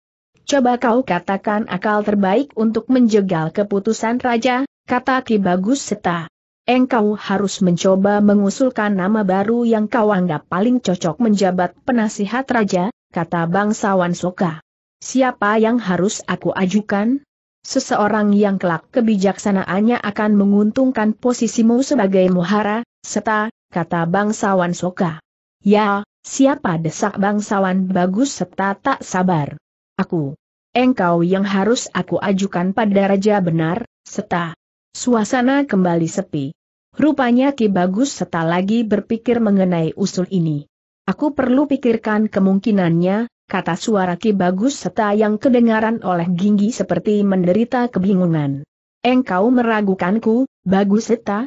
Speaker 1: Coba kau katakan akal terbaik untuk menjegal keputusan raja, kata Ki Bagus Seta engkau harus mencoba mengusulkan nama baru yang kau anggap paling cocok menjabat penasihat raja, kata bangsawan Soka. Siapa yang harus aku ajukan? Seseorang yang kelak kebijaksanaannya akan menguntungkan posisimu sebagai muhara, serta, kata bangsawan Soka. Ya, siapa desak bangsawan bagus serta tak sabar? Aku. Engkau yang harus aku ajukan pada raja benar, serta, Suasana kembali sepi. Rupanya Ki Bagus seta lagi berpikir mengenai usul ini. Aku perlu pikirkan kemungkinannya, kata suara Ki Bagus seta yang kedengaran oleh Ginggi seperti menderita kebingungan. Engkau meragukanku, Bagus seta?